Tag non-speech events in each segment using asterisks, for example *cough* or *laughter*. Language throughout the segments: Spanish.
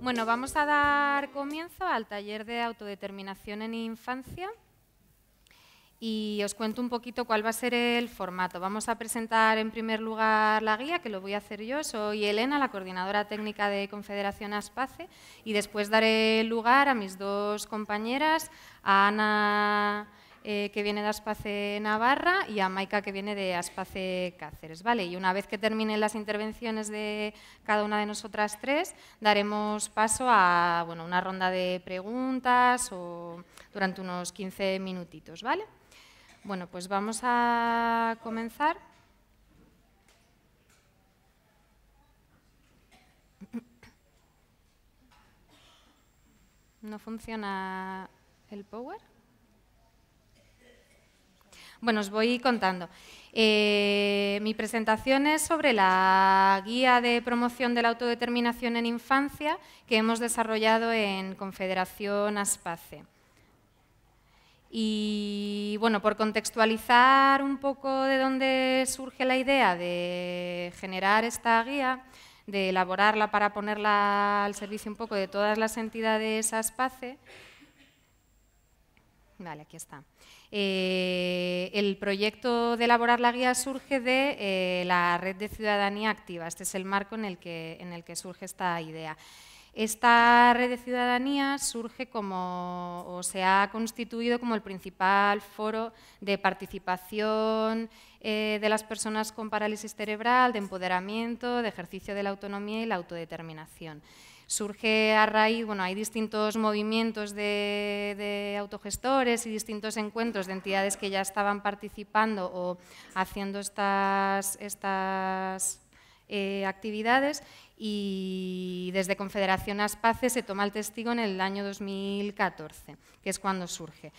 Bueno, vamos a dar comienzo al taller de autodeterminación en infancia y os cuento un poquito cuál va a ser el formato. Vamos a presentar en primer lugar la guía, que lo voy a hacer yo. Soy Elena, la coordinadora técnica de Confederación Aspace, y después daré lugar a mis dos compañeras, a Ana eh, que viene de Aspace Navarra y a Maica que viene de Aspace Cáceres. Y una vez que terminen las intervenciones de cada una de nosotras tres, daremos paso a una ronda de preguntas o durante unos 15 minutitos. Bueno, pues vamos a comenzar. ¿No funciona el power? Bueno, os voy contando. Eh, mi presentación es sobre la guía de promoción de la autodeterminación en infancia que hemos desarrollado en Confederación Aspace. Y bueno, por contextualizar un poco de dónde surge la idea de generar esta guía, de elaborarla para ponerla al servicio un poco de todas las entidades ASPACE, Vale, aquí está. Eh, el proyecto de elaborar la guía surge de eh, la Red de Ciudadanía Activa. Este es el marco en el que, surge esta idea. Esta red de ciudadanía surge como, o se ha constituido como el principal foro de participación eh, de las personas con parálisis cerebral, de empoderamiento, de ejercicio de la autonomía y la autodeterminación surge a raíz, bueno, hay distintos movimientos de, autogestores y distintos encuentros de entidades que ya estaban participando o haciendo estas, estas eh, actividades y desde Confederación Aspace se toma el testigo en el año 2014, que es cuando surge.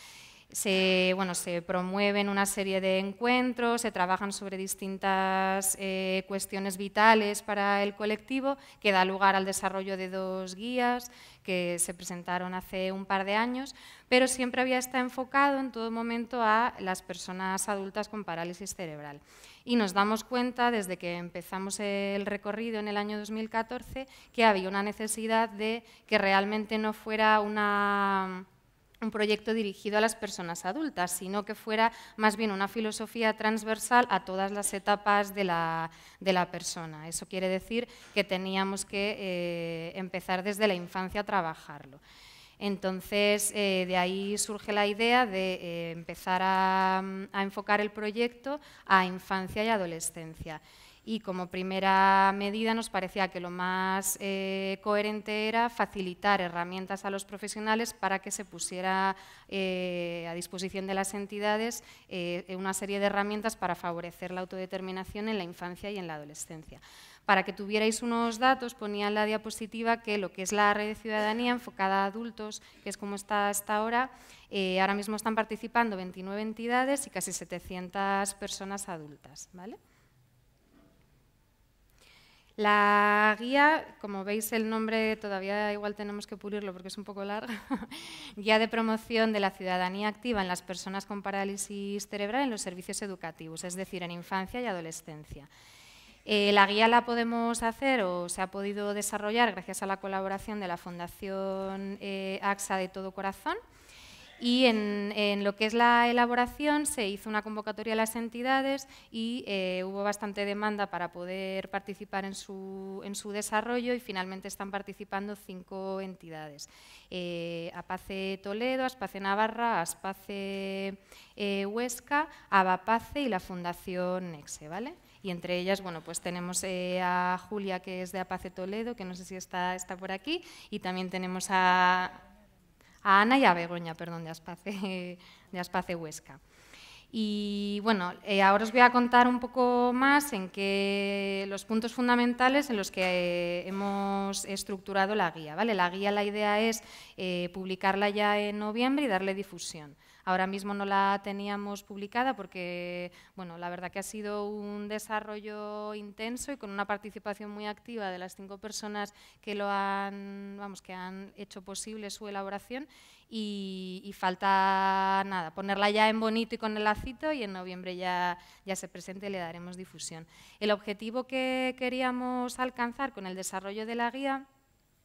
Se, bueno, se promueven una serie de encuentros, se trabajan sobre distintas eh, cuestiones vitales para el colectivo, que da lugar al desarrollo de dos guías que se presentaron hace un par de años, pero siempre había estado enfocado en todo momento a las personas adultas con parálisis cerebral. Y nos damos cuenta, desde que empezamos el recorrido en el año 2014, que había una necesidad de que realmente no fuera una un proyecto dirigido a las personas adultas, sino que fuera más bien una filosofía transversal a todas las etapas de la, persona. Eso quiere decir que teníamos que eh, empezar desde la infancia a trabajarlo. Entonces, eh, de ahí surge la idea de eh, empezar a enfocar el proyecto a infancia y adolescencia y como primera medida nos parecía que lo más eh, coherente era facilitar herramientas a los profesionales para que se pusiera eh, a disposición de las entidades eh, una serie de herramientas para favorecer la autodeterminación en la infancia y en la adolescencia. Para que tuvierais unos datos, ponía en la diapositiva que lo que es la red de ciudadanía enfocada a adultos, que es como está hasta ahora, ahora mismo están participando 29 entidades y casi 700 personas adultas. ¿vale? La guía, como veis el nombre todavía igual tenemos que pulirlo porque es un poco largo, *laughs* guía de promoción de la ciudadanía activa en las personas con parálisis cerebral en los servicios educativos, es decir, en infancia y adolescencia. Eh, la guía la podemos hacer o se ha podido desarrollar gracias a la colaboración de la Fundación eh, AXA de todo corazón y en, lo que es la elaboración se hizo una convocatoria a las entidades y eh, hubo bastante demanda para poder participar en su, desarrollo y finalmente están participando cinco entidades. Eh, APACE Toledo, ASPACE Navarra, ASPACE eh, Huesca, ABAPACE y la Fundación NEXE. ¿vale? y entre ellas bueno, pues tenemos a Julia, que es de Apace Toledo, que no sé si está, está por aquí, y también tenemos a, a Ana y a Begoña, perdón, de Aspace, *laughs* de Huesca. Y bueno, eh, ahora os voy a contar un poco más en qué los puntos fundamentales en los que eh, hemos estructurado la guía. ¿vale? La guía, la idea es eh, publicarla ya en noviembre y darle difusión. Ahora mismo no la teníamos publicada porque, bueno, la verdad que ha sido un desarrollo intenso y con una participación muy activa de las cinco personas que lo han, vamos, que han hecho posible su elaboración y, falta nada, ponerla ya en bonito y con el lacito y en noviembre ya, ya se presente y le daremos difusión. El objetivo que queríamos alcanzar con el desarrollo de la guía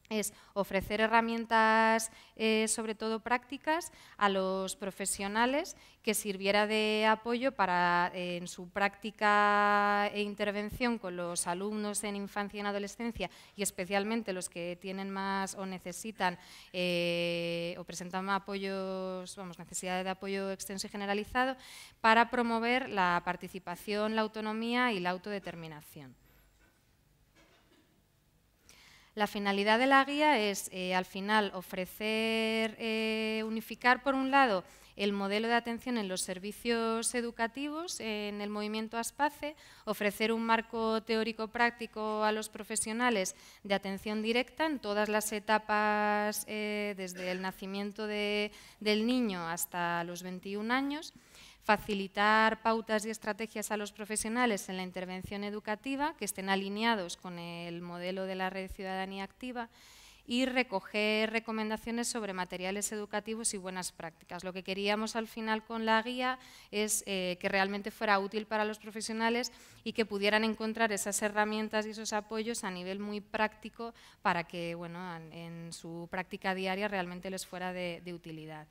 es ofrecer herramientas, eh, sobre todo prácticas, a los profesionales que sirviera de apoyo para eh, en su práctica e intervención con los alumnos en infancia y adolescencia y especialmente los que tienen más o necesitan eh, o presentan apoyos, vamos, de apoyo extenso y generalizado para promover la participación, la autonomía y la autodeterminación. La finalidad de la guía es, eh, al final, ofrecer, eh, unificar, por un lado, el modelo de atención en los servicios educativos eh, en el movimiento ASPACE, ofrecer un marco teórico-práctico a los profesionales de atención directa en todas las etapas, desde el nacimiento del niño hasta los 21 años, facilitar pautas y estrategias a los profesionales en la intervención educativa que estén alineados con el modelo de la red ciudadanía activa y recoger recomendaciones sobre materiales educativos y buenas prácticas. Lo que queríamos al final con la guía es eh, que realmente fuera útil para los profesionales y que pudieran encontrar esas herramientas y esos apoyos a nivel muy práctico para que bueno, en, su práctica diaria realmente les fuera de utilidad.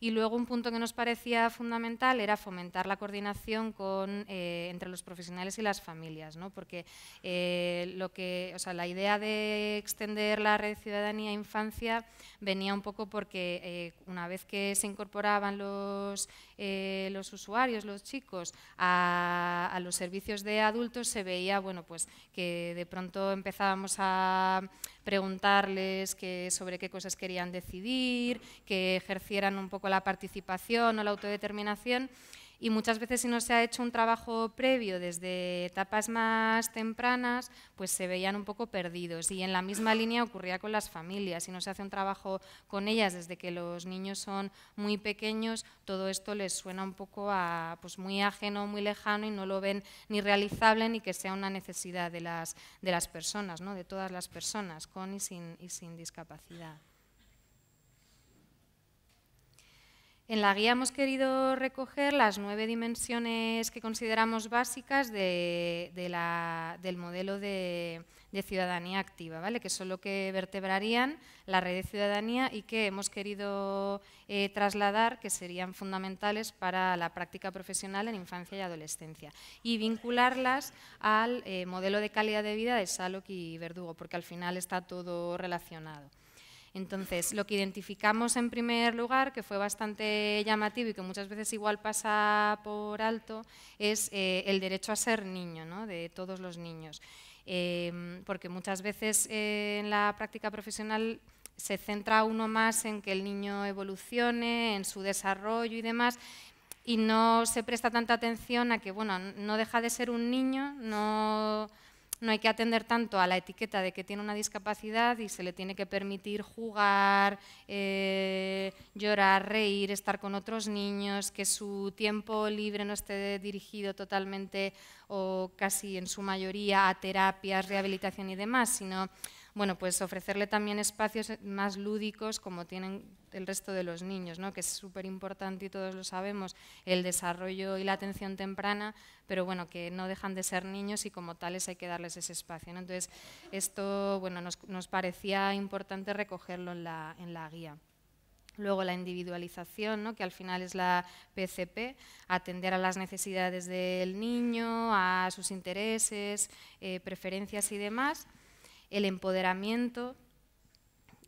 Y luego un punto que nos parecía fundamental era fomentar la coordinación con, eh, entre los profesionales y las familias, ¿no? porque eh, lo que, o sea, la idea de extender la red ciudadanía-infancia venía un poco porque eh, una vez que se incorporaban los eh, los usuarios, los chicos, a, a, los servicios de adultos, se veía bueno, pues, que de pronto empezábamos a preguntarles que, sobre qué cosas querían decidir, que ejercieran un poco la participación o la autodeterminación y muchas veces si no se ha hecho un trabajo previo desde etapas más tempranas, pues se veían un poco perdidos. Y en la misma línea ocurría con las familias. Si no se hace un trabajo con ellas desde que los niños son muy pequeños, todo esto les suena un poco a, pues muy ajeno, muy lejano y no lo ven ni realizable ni que sea una necesidad de las, personas, ¿no? de todas las personas con y sin, y sin discapacidad. En la guía hemos querido recoger las nueve dimensiones que consideramos básicas del modelo de, ciudadanía activa, que son lo que vertebrarían la red de ciudadanía y que hemos querido eh, trasladar que serían fundamentales para la práctica profesional en infancia y adolescencia y vincularlas al eh, modelo de calidad de vida de Salok y Verdugo, porque al final está todo relacionado. Entonces, lo que identificamos en primer lugar, que fue bastante llamativo y que muchas veces igual pasa por alto, es eh, el derecho a ser niño, ¿no? de todos los niños. Em, porque muchas veces eh, en la práctica profesional se centra uno más en que el niño evolucione, en su desarrollo y demás, y no se presta tanta atención a que, bueno, no deja de ser un niño, no no hay que atender tanto a la etiqueta de que tiene una discapacidad y se le tiene que permitir jugar, eh, llorar, reír, estar con otros niños, que su tiempo libre no esté dirigido totalmente o casi en su mayoría a terapias, rehabilitación y demás, sino bueno, pues ofrecerle también espacios más lúdicos como tienen el resto de los niños, ¿no? que es súper importante y todos lo sabemos, el desarrollo y la atención temprana, pero bueno, que no dejan de ser niños y como tales hay que darles ese espacio. Entonces, esto bueno, nos, parecía importante recogerlo en la, guía. Luego la individualización, ¿no? que al final es la PCP, atender a las necesidades del niño, a sus intereses, eh, preferencias y demás el empoderamiento,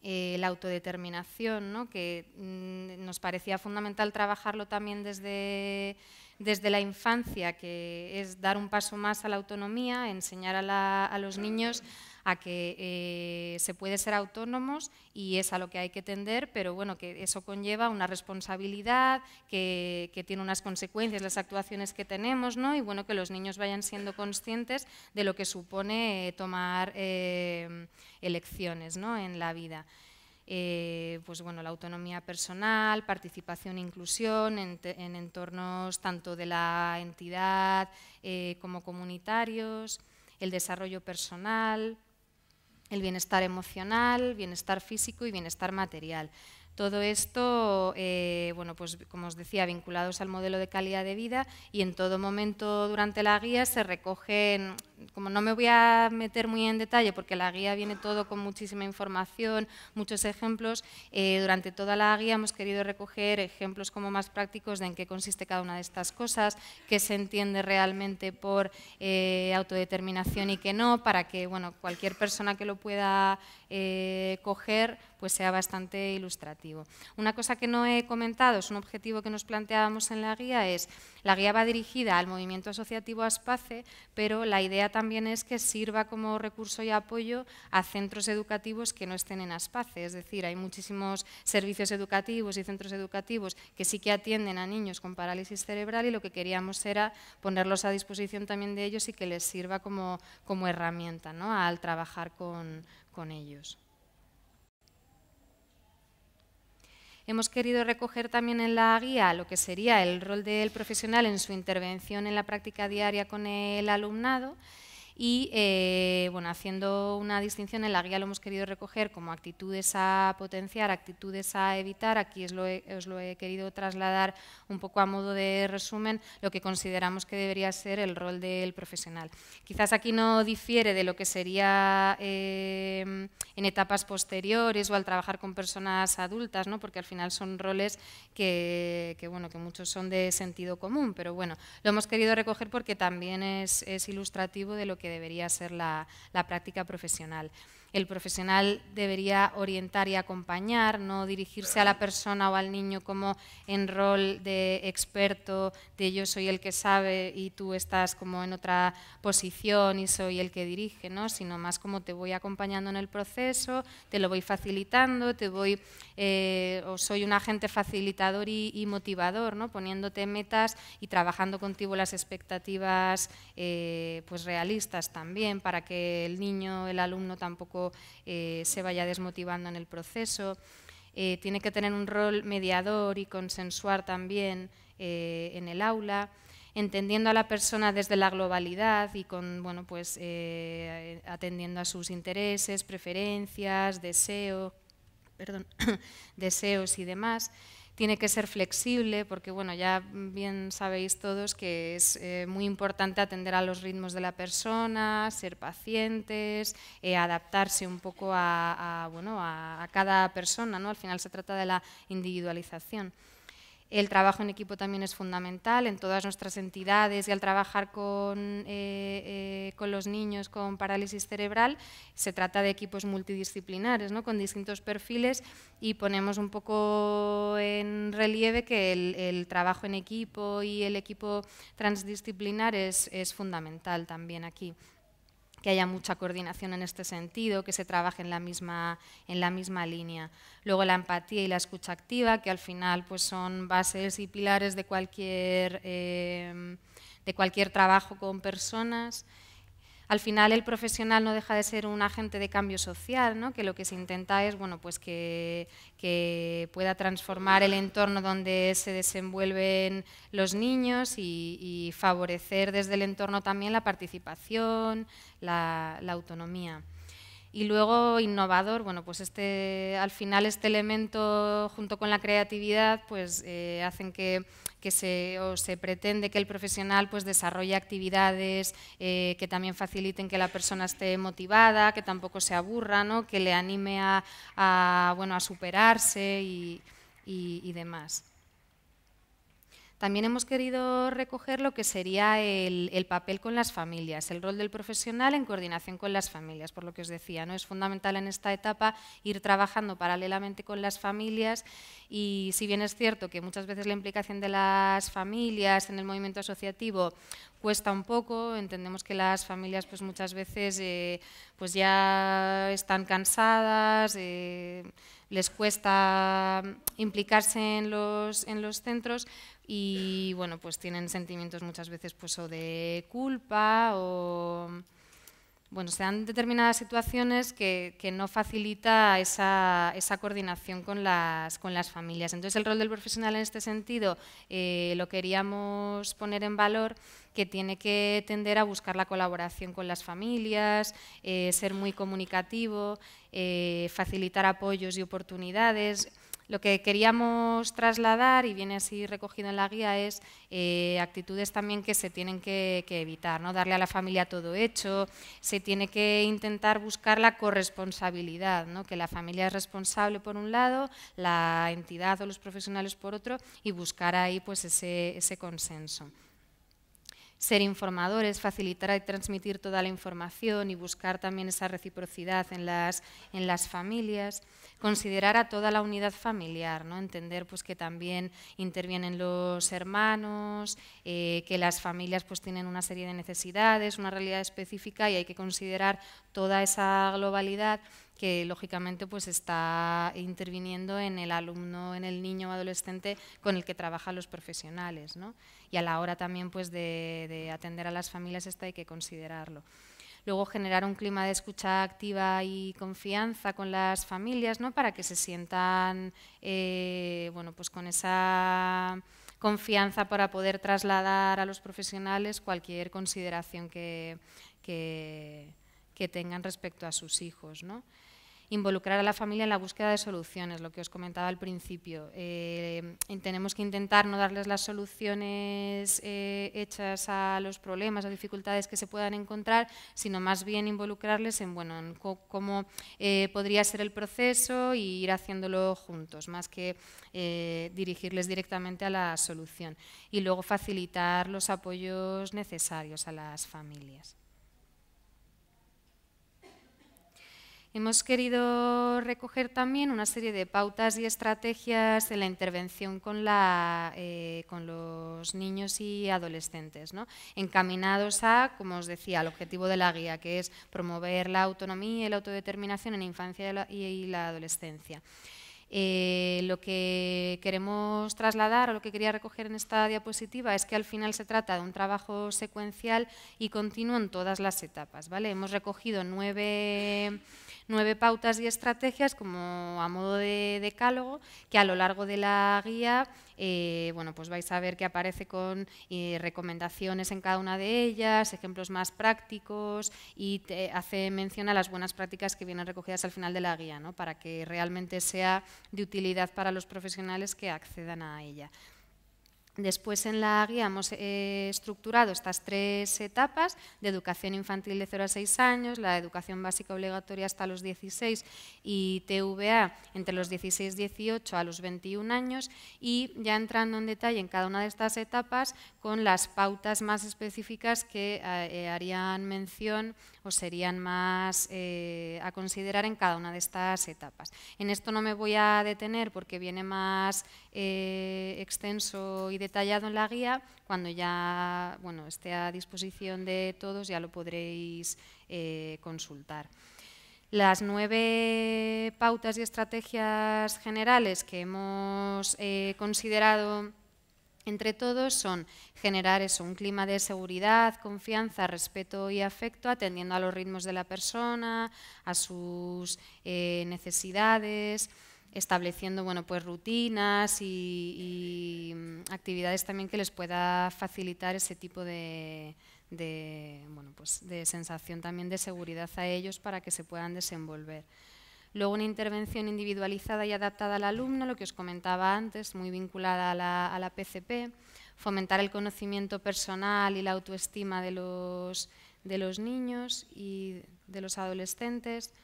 eh, la autodeterminación, ¿no? que mm, nos parecía fundamental trabajarlo también desde, desde, la infancia, que es dar un paso más a la autonomía, enseñar a los niños a que eh, se puede ser autónomos y es a lo que hay que tender, pero bueno, que eso conlleva una responsabilidad, que, tiene unas consecuencias las actuaciones que tenemos, ¿no? Y bueno, que los niños vayan siendo conscientes de lo que supone eh, tomar eh, elecciones ¿no? en la vida. pues bueno, la autonomía personal, participación e inclusión en, entornos tanto de la entidad como comunitarios, el desarrollo personal, el bienestar emocional, bienestar físico y bienestar material. Todo esto, eh, bueno, pues como os decía, vinculados al modelo de calidad de vida y en todo momento durante la guía se recogen, como no me voy a meter muy en detalle porque la guía viene todo con muchísima información, muchos ejemplos, eh, durante toda la guía hemos querido recoger ejemplos como más prácticos de en qué consiste cada una de estas cosas, qué se entiende realmente por eh, autodeterminación y qué no, para que bueno, cualquier persona que lo pueda eh, coger pues sea bastante ilustrativo. Una cosa que no he comentado, es un objetivo que nos planteábamos en la guía, es la guía va dirigida al movimiento asociativo ASPACE, pero la idea también es que sirva como recurso y apoyo a centros educativos que no estén en ASPACE, es decir, hay muchísimos servicios educativos y centros educativos que sí que atienden a niños con parálisis cerebral y lo que queríamos era ponerlos a disposición también de ellos y que les sirva como, como herramienta ¿no? al trabajar con, con ellos. Hemos querido recoger también en la guía lo que sería el rol del profesional en su intervención en la práctica diaria con el alumnado y eh, bueno, haciendo una distinción, en la guía lo hemos querido recoger como actitudes a potenciar, actitudes a evitar. Aquí os lo he, querido trasladar un poco a modo de resumen lo que consideramos que debería ser el rol del profesional. Quizás aquí no difiere de lo que sería eh, en etapas posteriores o al trabajar con personas adultas, porque al final son roles que, bueno, que muchos son de sentido común, pero bueno, lo hemos querido recoger porque también es ilustrativo de lo que que debería ser la, la práctica profesional el profesional debería orientar y acompañar, no dirigirse a la persona o al niño como en rol de experto, de yo soy el que sabe y tú estás como en otra posición y soy el que dirige, ¿no? sino más como te voy acompañando en el proceso, te lo voy facilitando, te voy, eh, soy un agente facilitador y, motivador, ¿no? poniéndote metas y trabajando contigo las expectativas eh, pues realistas también, para que el niño, el alumno tampoco eh, se vaya desmotivando en el proceso. Eh, tiene que tener un rol mediador y consensuar también eh, en el aula, entendiendo a la persona desde la globalidad y con, bueno, pues, atendiendo a sus intereses, preferencias, deseo, *coughs* deseos y demás tiene que ser flexible porque, bueno, ya bien sabéis todos que es eh, muy importante atender a los ritmos de la persona, ser pacientes, eh, adaptarse un poco a, bueno, a, cada persona, ¿no? Al final se trata de la individualización. El trabajo en equipo también es fundamental en todas nuestras entidades y al trabajar eh, eh, con, los niños con parálisis cerebral se trata de equipos multidisciplinares, ¿no? con distintos perfiles y ponemos un poco en relieve que el, trabajo en equipo y el equipo transdisciplinar es fundamental también aquí que haya mucha coordinación en este sentido, que se trabaje en la misma, en la misma línea. Luego la empatía y la escucha activa, que al final pues, son bases y pilares de cualquier, eh, de cualquier trabajo con personas. Al final el profesional no deja de ser un agente de cambio social, ¿no? que lo que se intenta es bueno, pues que, pueda transformar el entorno donde se desenvuelven los niños y, favorecer desde el entorno también la participación, la autonomía. Y luego innovador, bueno, pues este, al final este elemento junto con la creatividad pues eh, hacen que, se, o se pretende que el profesional pues desarrolle actividades eh, que también faciliten que la persona esté motivada, que tampoco se aburra, ¿no? que le anime a, bueno, a superarse y demás. También hemos querido recoger lo que sería el, papel con las familias, el rol del profesional en coordinación con las familias, por lo que os decía, ¿no? es fundamental en esta etapa ir trabajando paralelamente con las familias y si bien es cierto que muchas veces la implicación de las familias en el movimiento asociativo cuesta un poco, entendemos que las familias pues muchas veces eh, pues ya están cansadas, eh, les cuesta implicarse en los, en los centros y bueno, pues tienen sentimientos muchas veces pues, o de culpa o bueno, se dan determinadas situaciones que, no facilita esa, coordinación con las, familias. Entonces, el rol del profesional en este sentido eh, lo queríamos poner en valor, que tiene que tender a buscar la colaboración con las familias, eh, ser muy comunicativo, eh, facilitar apoyos y oportunidades. Lo que queríamos trasladar, y viene así recogido en la guía, es eh, actitudes también que se tienen que, evitar, ¿no? darle a la familia todo hecho, se tiene que intentar buscar la corresponsabilidad, ¿no? que la familia es responsable por un lado, la entidad o los profesionales por otro, y buscar ahí pues, ese consenso ser informadores, facilitar y transmitir toda la información y buscar también esa reciprocidad en las, familias, considerar a toda la unidad familiar, ¿no? entender pues, que también intervienen los hermanos, eh, que las familias pues, tienen una serie de necesidades, una realidad específica y hay que considerar toda esa globalidad que lógicamente pues está interviniendo en el alumno, en el niño o adolescente con el que trabajan los profesionales. ¿no? y a la hora también pues, de, atender a las familias esto hay que considerarlo. Luego generar un clima de escucha activa y confianza con las familias, ¿no? Para que se sientan, eh, bueno, pues con esa confianza para poder trasladar a los profesionales cualquier consideración que, que, que tengan respecto a sus hijos, ¿no? involucrar a la familia en la búsqueda de soluciones, lo que os comentaba al principio. Eh, tenemos que intentar no darles las soluciones eh, hechas a los problemas o dificultades que se puedan encontrar, sino más bien involucrarles en, bueno, cómo eh, podría ser el proceso e ir haciéndolo juntos, más que dirigirles directamente a la solución. Y luego facilitar los apoyos necesarios a las familias. Hemos querido recoger también una serie de pautas y estrategias en la intervención con, la, eh, con los niños y adolescentes, encaminados a, como os decía, al objetivo de la guía, que es promover la autonomía y la autodeterminación en la infancia y la adolescencia. Eh, lo que queremos trasladar o lo que quería recoger en esta diapositiva es que al final se trata de un trabajo secuencial y continuo en todas las etapas. ¿vale? Hemos recogido nueve nueve pautas y estrategias como a modo de decálogo que a lo largo de la guía eh, bueno, pues vais a ver que aparece con eh, recomendaciones en cada una de ellas, ejemplos más prácticos y te hace mención a las buenas prácticas que vienen recogidas al final de la guía, para que realmente sea de utilidad para los profesionales que accedan a ella. Después en la guía hemos eh, estructurado estas tres etapas de educación infantil de 0 a 6 años, la educación básica obligatoria hasta los 16 y TVA entre los 16 y 18 a los 21 años y ya entrando en detalle en cada una de estas etapas con las pautas más específicas que eh, eh, harían mención pues, serían más eh, a considerar en cada una de estas etapas. En esto no me voy a detener porque viene más eh, extenso y detallado en la guía. Cuando ya bueno, esté a disposición de todos ya lo podréis eh, consultar. Las nueve pautas y estrategias generales que hemos considerado entre todos son generar eso, un clima de seguridad, confianza, respeto y afecto, atendiendo a los ritmos de la persona, a sus eh, necesidades, estableciendo bueno, pues, rutinas y, mm, actividades también que les pueda facilitar ese tipo de, de, bueno, pues, de sensación también de seguridad a ellos para que se puedan desenvolver. Luego una intervención individualizada y adaptada al alumno, lo que os comentaba antes, muy vinculada a la, PCP, fomentar el conocimiento personal y la autoestima de los, de los niños y de los adolescentes,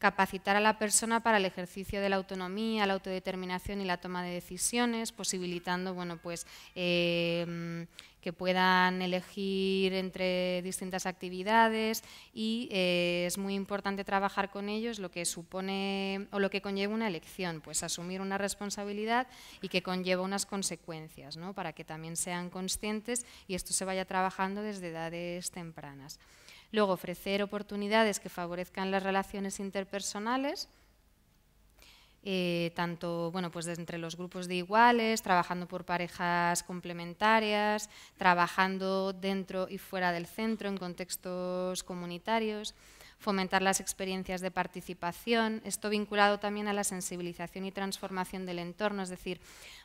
capacitar a la persona para el ejercicio de la autonomía, la autodeterminación y la toma de decisiones, posibilitando bueno, pues, eh, que puedan elegir entre distintas actividades y eh, es muy importante trabajar con ellos lo que supone o lo que conlleva una elección, pues asumir una responsabilidad y que conlleva unas consecuencias, ¿no? para que también sean conscientes y esto se vaya trabajando desde edades tempranas. Luego, ofrecer oportunidades que favorezcan las relaciones interpersonales, eh, tanto bueno, pues entre los grupos de iguales, trabajando por parejas complementarias, trabajando dentro y fuera del centro en contextos comunitarios fomentar las experiencias de participación, esto vinculado también a la sensibilización y transformación del entorno, es decir,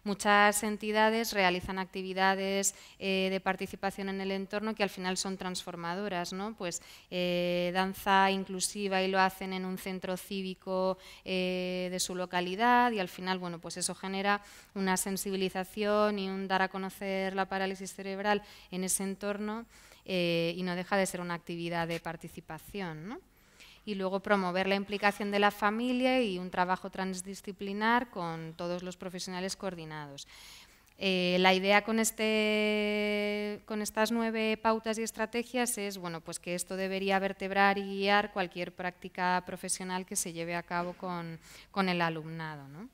muchas entidades realizan actividades eh, de participación en el entorno que al final son transformadoras, ¿no? pues eh, danza inclusiva y lo hacen en un centro cívico eh, de su localidad y al final, bueno, pues eso genera una sensibilización y un dar a conocer la parálisis cerebral en ese entorno. Eh, y no deja de ser una actividad de participación. ¿no? Y luego promover la implicación de la familia y un trabajo transdisciplinar con todos los profesionales coordinados. Eh, la idea con, este, con, estas nueve pautas y estrategias es bueno, pues que esto debería vertebrar y guiar cualquier práctica profesional que se lleve a cabo con, con el alumnado. ¿no?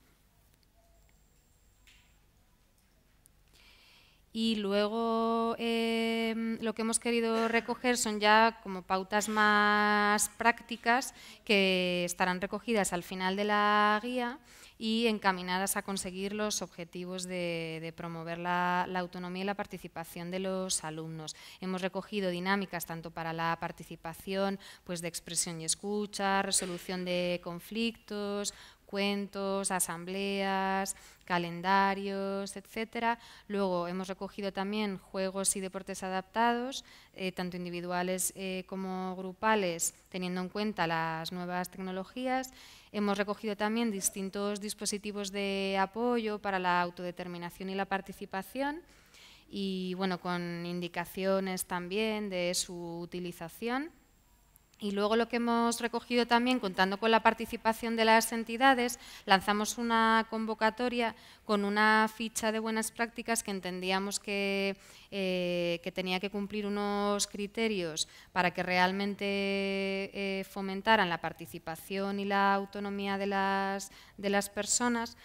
Y luego eh, Em, lo que hemos querido recoger son ya como pautas más prácticas que estarán recogidas al final de la guía y encaminadas a conseguir los objetivos de, promover la, autonomía y la participación de los alumnos. Hemos recogido dinámicas tanto para la participación pues, de expresión y escucha, resolución de conflictos, cuentos, asambleas, calendarios, etcétera. Luego hemos recogido también juegos y deportes adaptados, eh, tanto individuales eh, como grupales, teniendo en cuenta las nuevas tecnologías. Hemos recogido también distintos dispositivos de apoyo para la autodeterminación y la participación y bueno, con indicaciones también de su utilización. Y luego lo que hemos recogido también, contando con la participación de las entidades, lanzamos una convocatoria con una ficha de buenas prácticas que entendíamos que, eh, que tenía que cumplir unos criterios para que realmente eh, fomentaran la participación y la autonomía de las, de las personas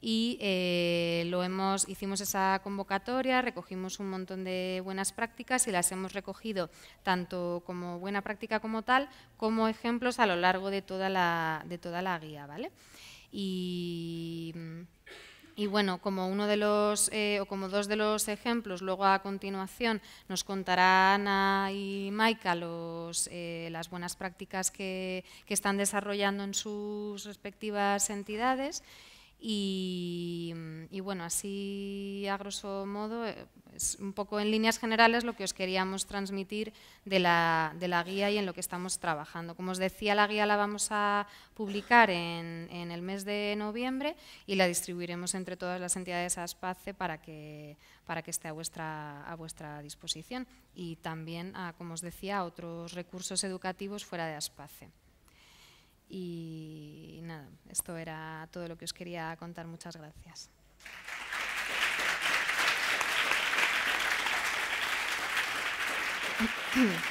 y eh, lo hemos, hicimos esa convocatoria, recogimos un montón de buenas prácticas y las hemos recogido tanto como buena práctica como tal, como ejemplos a lo largo de toda la, de toda la guía. ¿vale? Y, bueno, como uno de los eh, o como dos de los ejemplos, luego a continuación nos contarán Ana y Maika eh, las buenas prácticas que, que están desarrollando en sus respectivas entidades. Mm, y, bueno, así a grosso modo, eh, es un poco en líneas generales lo que os queríamos transmitir de la, guía y en lo que estamos trabajando. Como os decía, la guía la vamos a publicar en, el mes de noviembre y la distribuiremos entre todas las entidades ASPACE para que, para que esté a vuestra, disposición y también, como os decía, a otros recursos educativos fuera de ASPACE. Y nada, esto era todo lo que os quería contar. Muchas gracias. *coughs*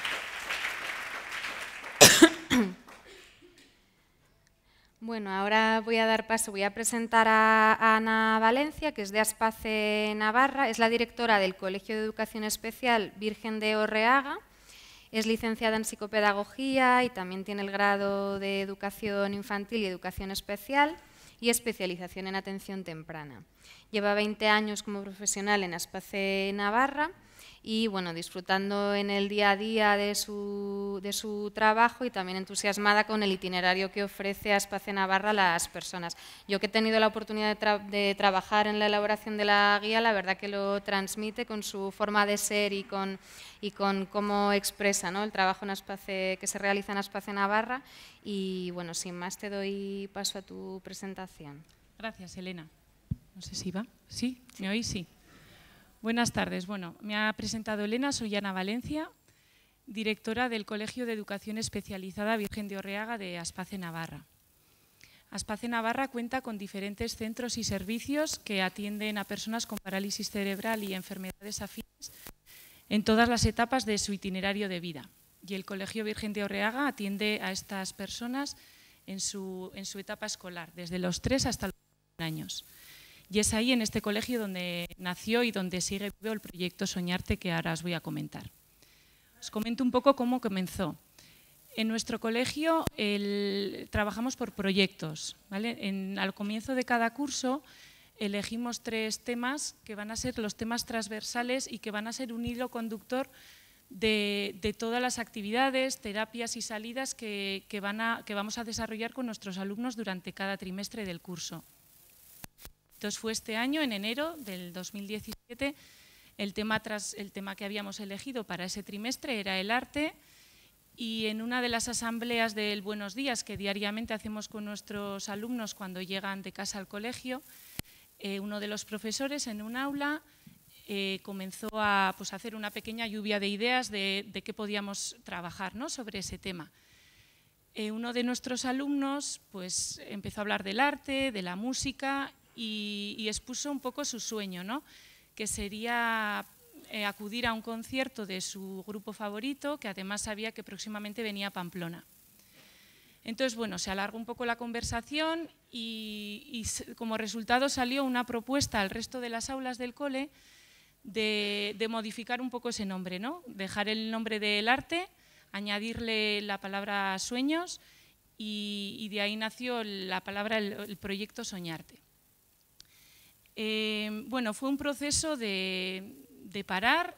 Bueno, ahora voy a dar paso, voy a presentar a Ana Valencia, que es de Aspace Navarra, es la directora del Colegio de Educación Especial Virgen de Orreaga es licenciada en psicopedagogía y también tiene el grado de educación infantil y educación especial y especialización en atención temprana. Lleva 20 años como profesional en Aspace Navarra y bueno, disfrutando en el día a día de su, de su trabajo y también entusiasmada con el itinerario que ofrece a Navarra a las personas. Yo que he tenido la oportunidad de, trabajar en la elaboración de la guía, la verdad que lo transmite con su forma de ser y con y con cómo expresa el trabajo en que se realiza en Aspace Navarra. Y bueno, sin más te doy paso a tu presentación. Gracias, Elena. No sé si va. ¿Sí? ¿Me oís? Sí. Buenas tardes. Bueno, me ha presentado Elena, soy Ana Valencia, directora del Colegio de Educación Especializada Virgen de Orreaga de Aspace Navarra. Aspace Navarra cuenta con diferentes centros y servicios que atienden a personas con parálisis cerebral y enfermedades afines en todas las etapas de su itinerario de vida. Y el Colegio Virgen de Orreaga atiende a estas personas en su, etapa escolar, desde los 3 hasta los años. Y es ahí, en este colegio, donde nació y donde sigue vivo el proyecto Soñarte, que ahora os voy a comentar. Os comento un poco cómo comenzó. En nuestro colegio trabajamos por proyectos. al comienzo de cada curso elegimos tres temas que van a ser los temas transversales y que van a ser un hilo conductor de, todas las actividades, terapias y salidas que vamos a desarrollar con nuestros alumnos durante cada trimestre del curso. Entonces fue este año, en enero del 2017, el tema, tras, el tema que habíamos elegido para ese trimestre era el arte y en una de las asambleas del Buenos Días que diariamente hacemos con nuestros alumnos cuando llegan de casa al colegio, eh, uno de los profesores en un aula eh, comenzó a pues, hacer una pequeña lluvia de ideas de, qué podíamos trabajar ¿no? sobre ese tema. Eh, uno de nuestros alumnos pues, empezó a hablar del arte, de la música y, expuso un poco su sueño, ¿no? que sería eh, acudir a un concierto de su grupo favorito, que además sabía que próximamente venía a Pamplona. Entonces, bueno, se alargó un poco la conversación y, como resultado salió una propuesta al resto de las aulas del cole de, modificar un poco ese nombre, ¿no? Dejar el nombre del arte, añadirle la palabra sueños y, de ahí nació la palabra, el proyecto Soñarte. Eh, bueno, fue un proceso de, parar,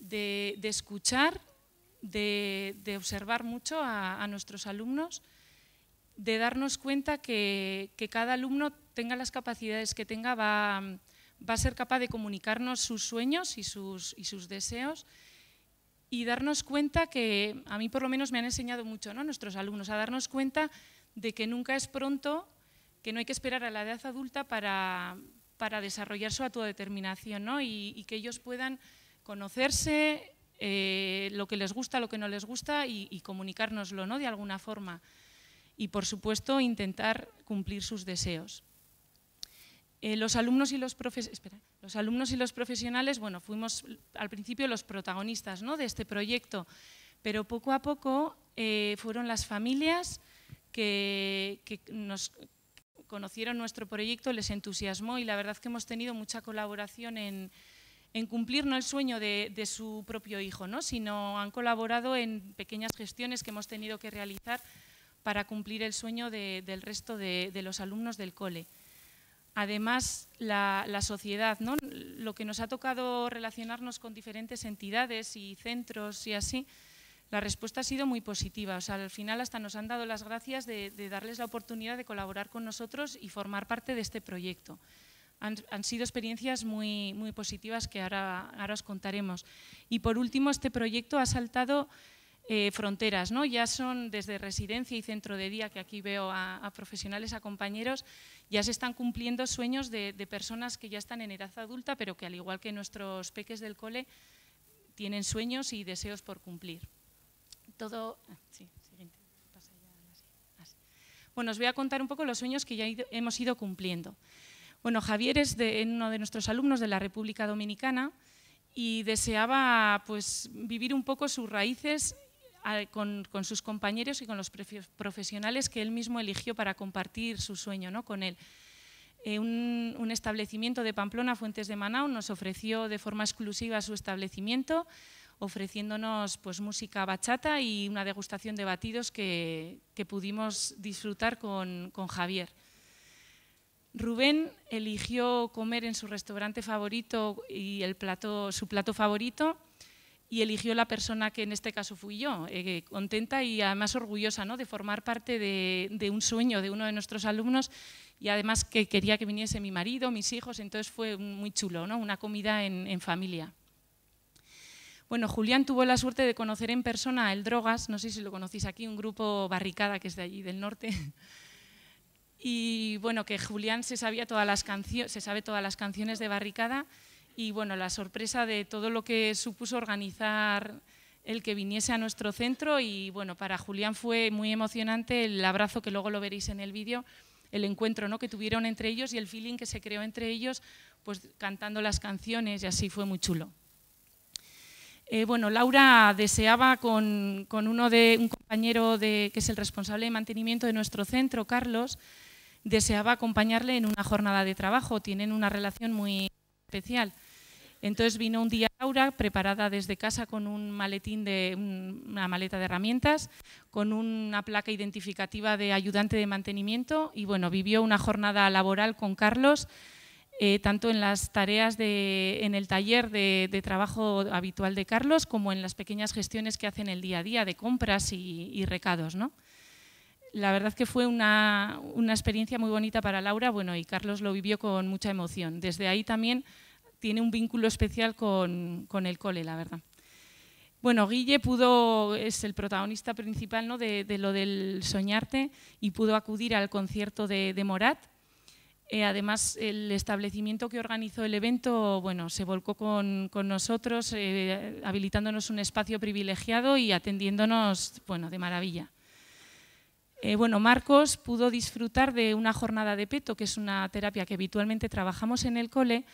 de, escuchar, de, observar mucho a, nuestros alumnos, de darnos cuenta que, cada alumno tenga las capacidades que tenga, va, a ser capaz de comunicarnos sus sueños y sus, deseos y darnos cuenta que, a mí por lo menos me han enseñado mucho ¿no? nuestros alumnos, a darnos cuenta de que nunca es pronto que no hay que esperar a la edad adulta para, desarrollar su autodeterminación y, que ellos puedan conocerse eh, lo que les gusta, lo que no les gusta y, comunicárnoslo ¿no? de alguna forma. Y, por supuesto, intentar cumplir sus deseos. Eh, los, alumnos y los, profes espera, los alumnos y los profesionales, bueno, fuimos al principio los protagonistas ¿no? de este proyecto, pero poco a poco eh, fueron las familias que, que, nos conocieron nuestro proyecto, les entusiasmó y la verdad que hemos tenido mucha colaboración en, cumplir no el sueño de, su propio hijo, ¿no? sino han colaborado en pequeñas gestiones que hemos tenido que realizar para cumplir el sueño del resto de, los alumnos del cole. Además, la, la sociedad, ¿no? lo que nos ha tocado relacionarnos con diferentes entidades y centros y así, la respuesta ha sido muy positiva. O sea, al final hasta nos han dado las gracias de, darles la oportunidad de colaborar con nosotros y formar parte de este proyecto. Han, sido experiencias muy, positivas que ahora, os contaremos. Y por último, este proyecto ha saltado eh, fronteras, ¿no? Ya son desde residencia y centro de día, que aquí veo a, profesionales, a compañeros, ya se están cumpliendo sueños de, de, personas que ya están en edad adulta, pero que al igual que nuestros peques del cole, tienen sueños y deseos por cumplir todo... Ah, bueno, os voy a contar un poco los sueños que ya hemos ido cumpliendo. Bueno, Javier es uno de nuestros alumnos de la República Dominicana y deseaba pues, vivir un poco sus raíces ah, con, sus compañeros y con los profesionales que él mismo eligió para compartir su sueño ¿no? con él. Eh, un, un, establecimiento de Pamplona, Fuentes de Manao, nos ofreció de forma exclusiva su establecimiento, ofreciéndonos pues, música bachata y una degustación de batidos que, pudimos disfrutar con, Javier. Rubén eligió comer en su restaurante favorito y el plato, su plato favorito y eligió la persona que en este caso fui yo, eh, contenta y además orgullosa de formar parte de, un sueño de uno de nuestros alumnos y además que quería que viniese mi marido, mis hijos, entonces fue muy chulo, una comida en familia. Bueno, Julián tuvo la suerte de conocer en persona el Drogas, no sé si lo conocéis aquí, un grupo barricada que es de allí del norte. *laughs* Y bueno, que Julián se, sabía todas las se sabe todas las canciones de barricada y bueno, la sorpresa de todo lo que supuso organizar el que viniese a nuestro centro y bueno, para Julián fue muy emocionante el abrazo que luego lo veréis en el vídeo, el encuentro ¿no? que tuvieron entre ellos y el feeling que se creó entre ellos pues cantando las canciones y así fue muy chulo. Eh, bueno, Laura deseaba con, uno de un compañero de, que es el responsable de mantenimiento de nuestro centro, Carlos, deseaba acompañarle en una jornada de trabajo. Tienen una relación muy especial. Entonces vino un día Laura preparada desde casa con un maletín una maleta de herramientas, con una placa identificativa de ayudante de mantenimiento y bueno, vivió una jornada laboral con Carlos eh, tanto en las tareas en el taller de, trabajo habitual de Carlos como en las pequeñas gestiones que hacen el día a día de compras y, recados. ¿no? La verdad que fue una, experiencia muy bonita para Laura bueno, y Carlos lo vivió con mucha emoción. Desde ahí también tiene un vínculo especial con, el cole, la verdad. Bueno, Guille pudo, es el protagonista principal de, lo del soñarte y pudo acudir al concierto de Morat eh, además, el establecimiento que organizó el evento bueno, se volcó con, nosotros, eh, habilitándonos un espacio privilegiado y atendiéndonos bueno, de maravilla. Eh, bueno, Marcos pudo disfrutar de una jornada de peto, que es una terapia que habitualmente trabajamos en el cole,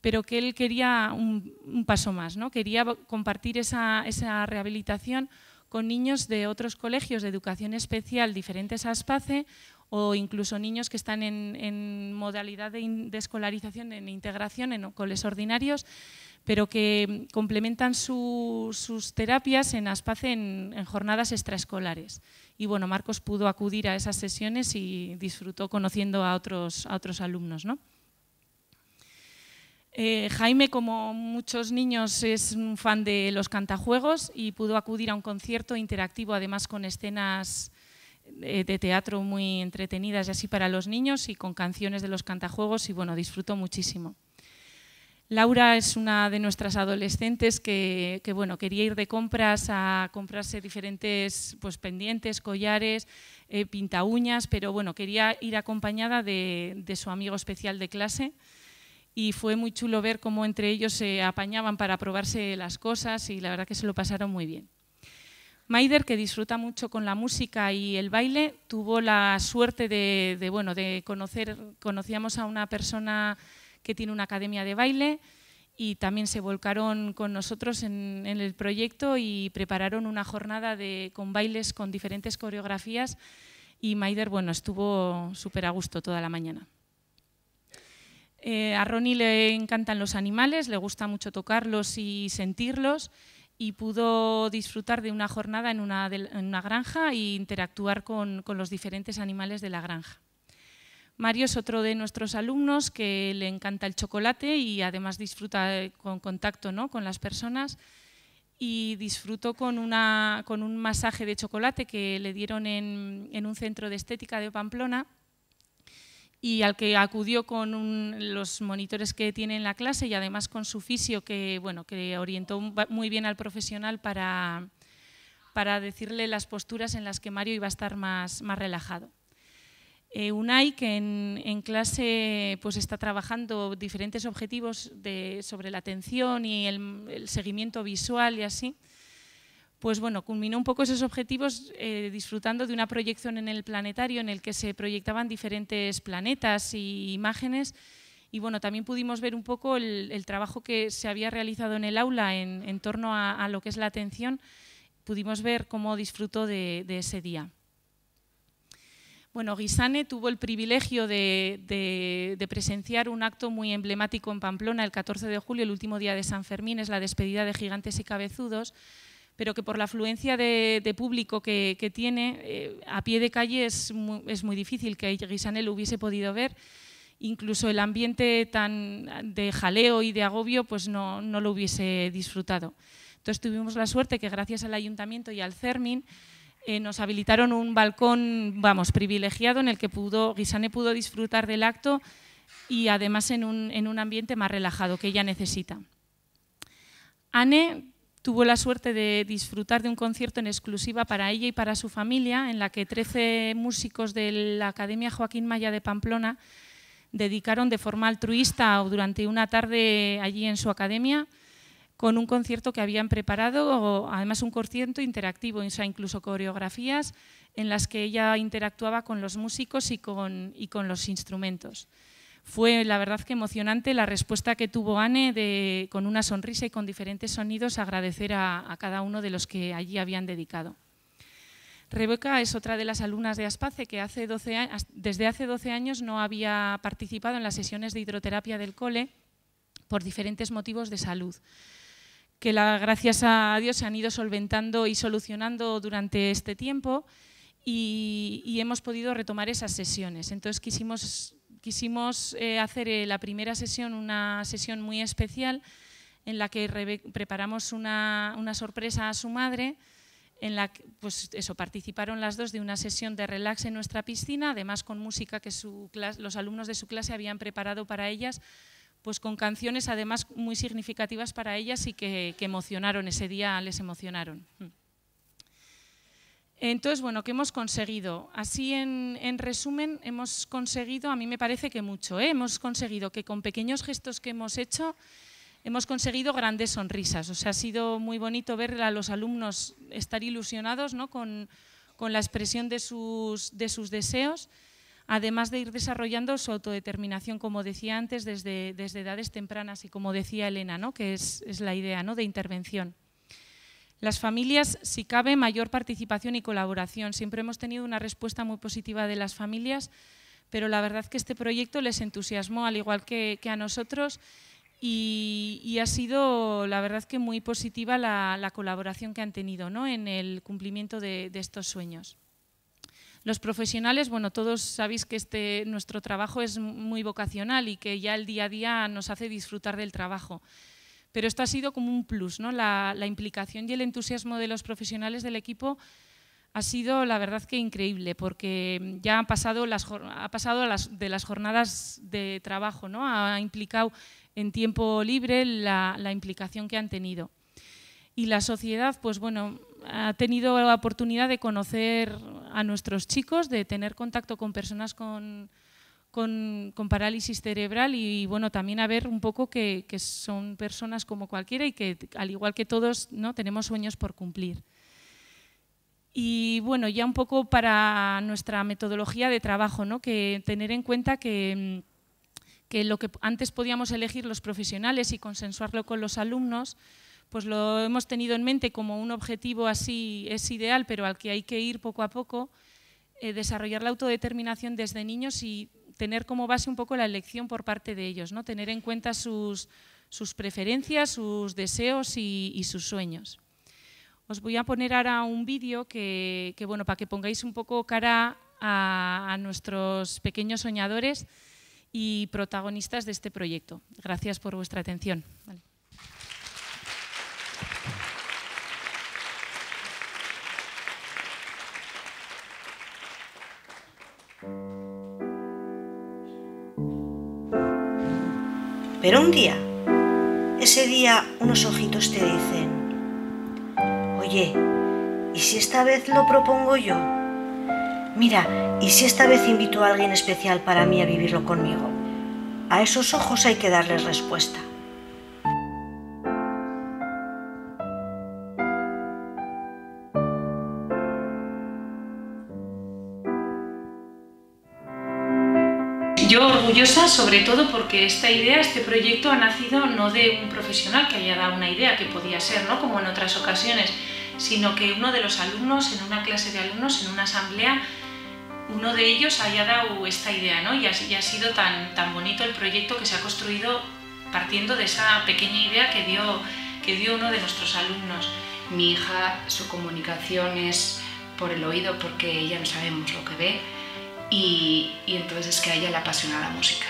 pero que él quería un, paso más, ¿no? quería compartir esa, esa rehabilitación con niños de otros colegios de educación especial diferentes a SPACE o incluso niños que están en, modalidad de, escolarización, en integración, en coles ordinarios, pero que complementan sus terapias en ASPACE en, jornadas extraescolares. Y bueno, Marcos pudo acudir a esas sesiones y disfrutó conociendo a otros, alumnos. Eh, Jaime, como muchos niños, es un fan de los cantajuegos y pudo acudir a un concierto interactivo, además con escenas eh, de teatro muy entretenidas y así para los niños y con canciones de los cantajuegos y bueno, disfruto muchísimo. Laura es una de nuestras adolescentes que, bueno, quería ir de compras a comprarse diferentes pues, pendientes, collares, eh, pinta uñas, pero bueno, quería ir acompañada de, de, su amigo especial de clase y fue muy chulo ver cómo entre ellos se apañaban para probarse las cosas y la verdad que se lo pasaron muy bien. Maider, que disfruta mucho con la música y el baile, tuvo la suerte de, bueno, de conocer, conocíamos a una persona que tiene una academia de baile y también se volcaron con nosotros en, el proyecto y prepararon una jornada de, con bailes con diferentes coreografías y Maider bueno, estuvo súper a gusto toda la mañana. Eh, a Ronnie le encantan los animales, le gusta mucho tocarlos y sentirlos y pudo disfrutar de una jornada en una, granja e interactuar con, los diferentes animales de la granja. Mario es otro de nuestros alumnos que le encanta el chocolate y además disfruta eh, con contacto ¿no? con las personas y disfrutó con, una, con, un masaje de chocolate que le dieron en, en un centro de estética de Pamplona y al que acudió con los monitores que tiene en la clase y además con su fisio que, bueno, que orientó muy bien al profesional para, para decirle las posturas en las que Mario iba a estar más, más relajado. Eh, UNAI, que en, clase pues está trabajando diferentes objetivos de, sobre la atención y el seguimiento visual y así, pues bueno, culminó un poco esos objetivos eh, disfrutando de una proyección en el planetario en el que se proyectaban diferentes planetas e imágenes. Y bueno, también pudimos ver un poco el, trabajo que se había realizado en el aula en, torno a, lo que es la atención. Pudimos ver cómo disfrutó de, ese día. Bueno, Guisane tuvo el privilegio de, de, presenciar un acto muy emblemático en Pamplona el 14 de julio, el último día de San Fermín, es la despedida de Gigantes y Cabezudos, pero que por la afluencia de, público que, tiene, eh, a pie de calle es muy, difícil que Guisane lo hubiese podido ver. Incluso el ambiente tan de jaleo y de agobio pues no, no lo hubiese disfrutado. Entonces tuvimos la suerte que gracias al ayuntamiento y al CERMIN eh, nos habilitaron un balcón, vamos, privilegiado en el que pudo, Guisane pudo disfrutar del acto y además en un, en un ambiente más relajado que ella necesita. Anne tuvo la suerte de disfrutar de un concierto en exclusiva para ella y para su familia, en la que 13 músicos de la Academia Joaquín Maya de Pamplona dedicaron de forma altruista o durante una tarde allí en su academia con un concierto que habían preparado, además un concierto interactivo, incluso coreografías en las que ella interactuaba con los músicos y con los instrumentos. Fue la verdad que emocionante la respuesta que tuvo Anne de, con una sonrisa y con diferentes sonidos agradecer a, cada uno de los que allí habían dedicado. Rebeca es otra de las alumnas de Aspace que hace 12, desde hace 12 años no había participado en las sesiones de hidroterapia del cole por diferentes motivos de salud que la, gracias a Dios se han ido solventando y solucionando durante este tiempo y, y hemos podido retomar esas sesiones. Entonces quisimos quisimos eh, hacer eh, la primera sesión, una sesión muy especial, en la que preparamos una, sorpresa a su madre, en la que pues eso, participaron las dos de una sesión de relax en nuestra piscina, además con música que su los alumnos de su clase habían preparado para ellas, pues con canciones además muy significativas para ellas y que, que emocionaron ese día, les emocionaron. Mm. Entonces, bueno, ¿qué hemos conseguido? Así, en, resumen, hemos conseguido, a mí me parece que mucho, ¿eh? hemos conseguido que con pequeños gestos que hemos hecho, hemos conseguido grandes sonrisas. O sea, ha sido muy bonito ver a los alumnos estar ilusionados ¿no? con, la expresión de sus, deseos, además de ir desarrollando su autodeterminación, como decía antes, desde, edades tempranas y como decía Elena, ¿no? que es, es la idea ¿no? de intervención. Las familias, si cabe, mayor participación y colaboración. Siempre hemos tenido una respuesta muy positiva de las familias, pero la verdad que este proyecto les entusiasmó, al igual que, a nosotros, y, ha sido, la verdad que muy positiva la, colaboración que han tenido ¿no? en el cumplimiento de, de estos sueños. Los profesionales, bueno, todos sabéis que este, nuestro trabajo es muy vocacional y que ya el día a día nos hace disfrutar del trabajo pero esto ha sido como un plus, ¿no? La, implicación y el entusiasmo de los profesionales del equipo ha sido, la verdad, que increíble, porque ya han pasado las, ha pasado las, de las jornadas de trabajo, ¿no? Ha implicado en tiempo libre la, la implicación que han tenido. Y la sociedad, pues bueno, ha tenido la oportunidad de conocer a nuestros chicos, de tener contacto con personas con con, parálisis cerebral y, bueno, también a ver un poco que, son personas como cualquiera y que al igual que todos ¿no? tenemos sueños por cumplir. Y bueno, ya un poco para nuestra metodología de trabajo, que tener en cuenta mm, que, lo que antes podíamos elegir los profesionales y consensuarlo con los alumnos, pues lo hemos tenido en mente como un objetivo así es ideal, pero al que hay que ir poco a poco, eh, desarrollar la autodeterminación desde niños y tener como base un poco la elección por parte de ellos, ¿no? tener en cuenta sus, preferencias, sus deseos y, sus sueños. Os voy a poner ahora un vídeo que, bueno, para que pongáis un poco cara a, nuestros pequeños soñadores y protagonistas de este proyecto. Gracias por vuestra atención. Pero un día, ese día unos ojitos te dicen, oye, ¿y si esta vez lo propongo yo? Mira, ¿y si esta vez invito a alguien especial para mí a vivirlo conmigo? A esos ojos hay que darles respuesta. sobre todo porque esta idea, este proyecto ha nacido no de un profesional que haya dado una idea que podía ser, ¿no? como en otras ocasiones, sino que uno de los alumnos, en una clase de alumnos, en una asamblea, uno de ellos haya dado esta idea ¿no? y, ha, ha sido tan, bonito el proyecto que se ha construido partiendo de esa pequeña idea que dio, que dio uno de nuestros alumnos. Mi hija, su comunicación es por el oído porque ella no sabemos lo que ve, y, entonces que haya ella le apasiona la música.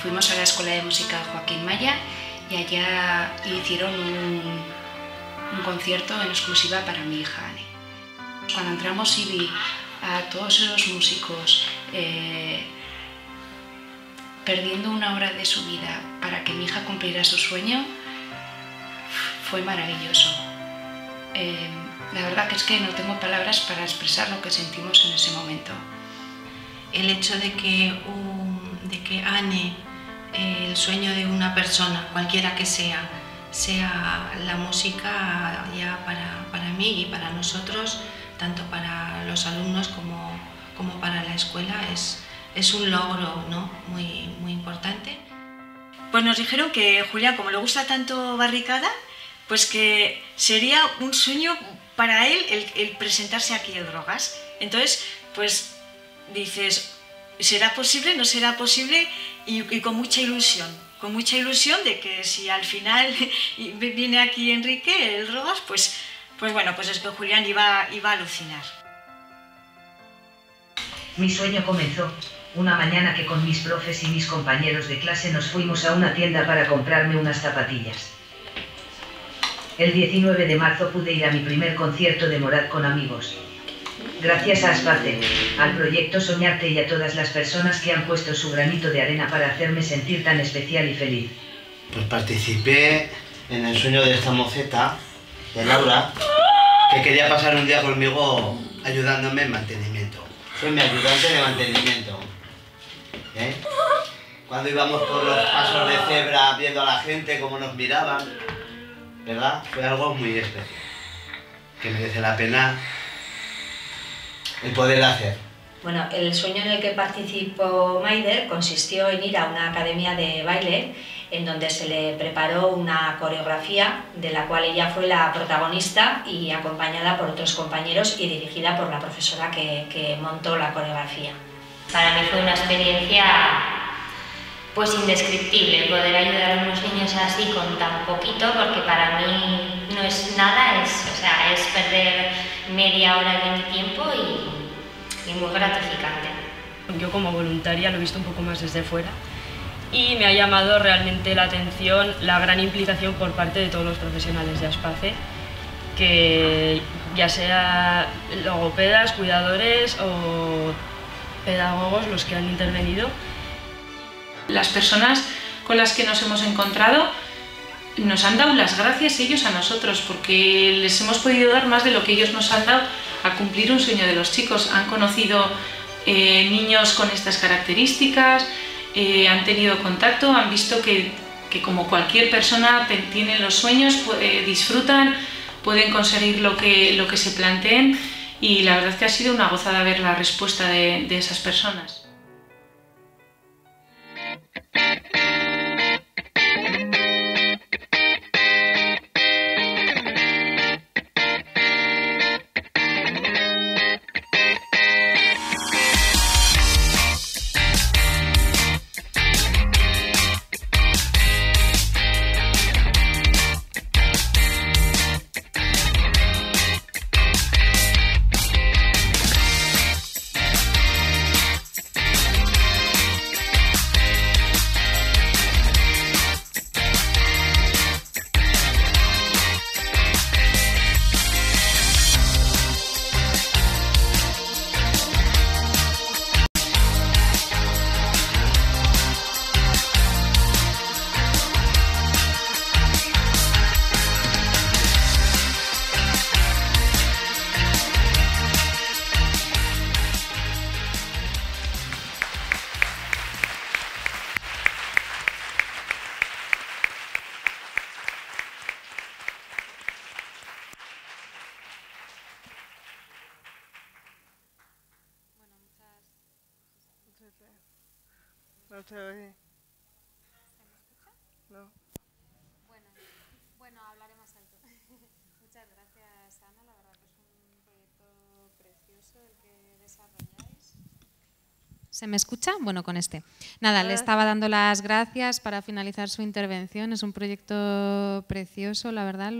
Fuimos a la Escuela de Música Joaquín Maya y allá hicieron un, un concierto en exclusiva para mi hija Anne cuando entramos y vi a todos esos músicos eh, perdiendo una hora de su vida para que mi hija cumpliera su sueño, fue maravilloso. Eh, la verdad que es que no tengo palabras para expresar lo que sentimos en ese momento. El hecho de que, de que Anne, eh, el sueño de una persona, cualquiera que sea, sea la música ya para, para mí y para nosotros, tanto para los alumnos como, para la escuela, es, un logro muy, muy importante. Pues nos dijeron que Julia, como le gusta tanto Barricada, pues que sería un sueño para él el, presentarse aquí a Drogas. Entonces, pues dices, ¿será posible? ¿No será posible? y, con mucha ilusión con mucha ilusión de que si al final *laughs* viene aquí Enrique, el Rojas, pues pues bueno, pues es que Julián iba, a alucinar. Mi sueño comenzó una mañana que con mis profes y mis compañeros de clase nos fuimos a una tienda para comprarme unas zapatillas. El 19 de marzo pude ir a mi primer concierto de Morad con amigos. Gracias a Aspace, al proyecto Soñarte y a todas las personas que han puesto su granito de arena para hacerme sentir tan especial y feliz. Pues participé en el sueño de esta moceta de Laura, que quería pasar un día conmigo ayudándome en mantenimiento. Fue mi ayudante de mantenimiento. ¿eh? Cuando íbamos por los pasos de cebra viendo a la gente cómo nos miraban, ¿verdad? Fue algo muy especial, que merece la pena el poder hacer. Bueno, el sueño en el que participó Maider consistió en ir a una academia de baile en donde se le preparó una coreografía de la cual ella fue la protagonista y acompañada por otros compañeros y dirigida por la profesora que, montó la coreografía. Para mí fue una experiencia pues indescriptible poder ayudar a unos niños así con tan poquito porque para mí no es nada, es, o sea, es perder media hora de mi tiempo y, y muy gratificante. Yo como voluntaria lo he visto un poco más desde fuera y me ha llamado realmente la atención la gran implicación por parte de todos los profesionales de ASPACE, que ya sea logopedas, cuidadores o pedagogos los que han intervenido. Las personas con las que nos hemos encontrado nos han dado las gracias ellos a nosotros porque les hemos podido dar más de lo que ellos nos han dado a cumplir un sueño de los chicos. Han conocido eh, niños con estas características, eh, han tenido contacto, han visto que, como cualquier persona tienen los sueños, eh, disfrutan, pueden conseguir lo que, lo que se planteen y la verdad es que ha sido una gozada ver la respuesta de, de esas personas. ¿Se me escucha? Bueno, con este. Nada, le ah. estaba dando las gracias para finalizar su intervención. Es un proyecto precioso, la verdad.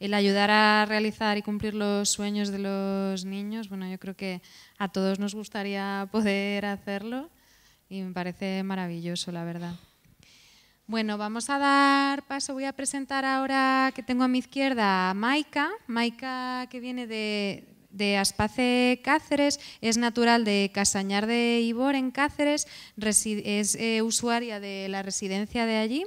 El ayudar a realizar y cumplir los sueños de los niños, bueno, yo creo que a todos nos gustaría poder hacerlo y me parece maravilloso, la verdad. Bueno, vamos a dar paso. Voy a presentar ahora que tengo a mi izquierda a Maika. Maika que viene de, de Aspace Cáceres, es natural de Casañar de Ibor en Cáceres, es eh, usuaria de la residencia de allí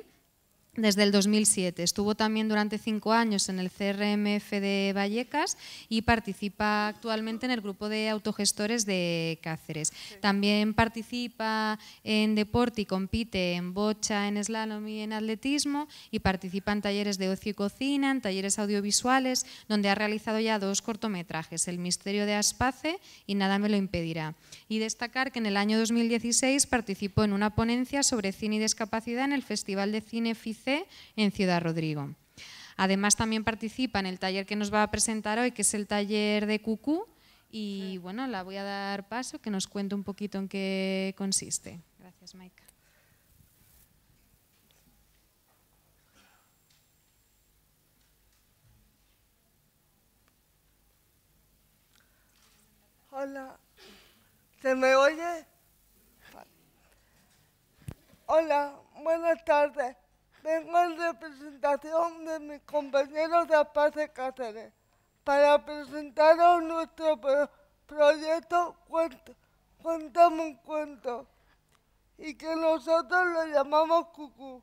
desde el 2007. Estuvo también durante cinco años en el CRMF de Vallecas y participa actualmente en el grupo de autogestores de Cáceres. También participa en deporte y compite en bocha, en slalom y en atletismo y participa en talleres de ocio y cocina, en talleres audiovisuales, donde ha realizado ya dos cortometrajes, El misterio de Aspace y Nada me lo impedirá. Y destacar que en el año 2016 participó en una ponencia sobre cine y discapacidad en el Festival de Cine Fiscal en Ciudad Rodrigo. Además también participa en el taller que nos va a presentar hoy, que es el taller de Cucu. y bueno, la voy a dar paso que nos cuente un poquito en qué consiste. Gracias, Maika. Hola, ¿se me oye? Hola, buenas tardes vengo en representación de mis compañeros de Paz de Cáceres para presentaros nuestro proyecto cuento, Cuéntame un cuento y que nosotros lo llamamos Cucú.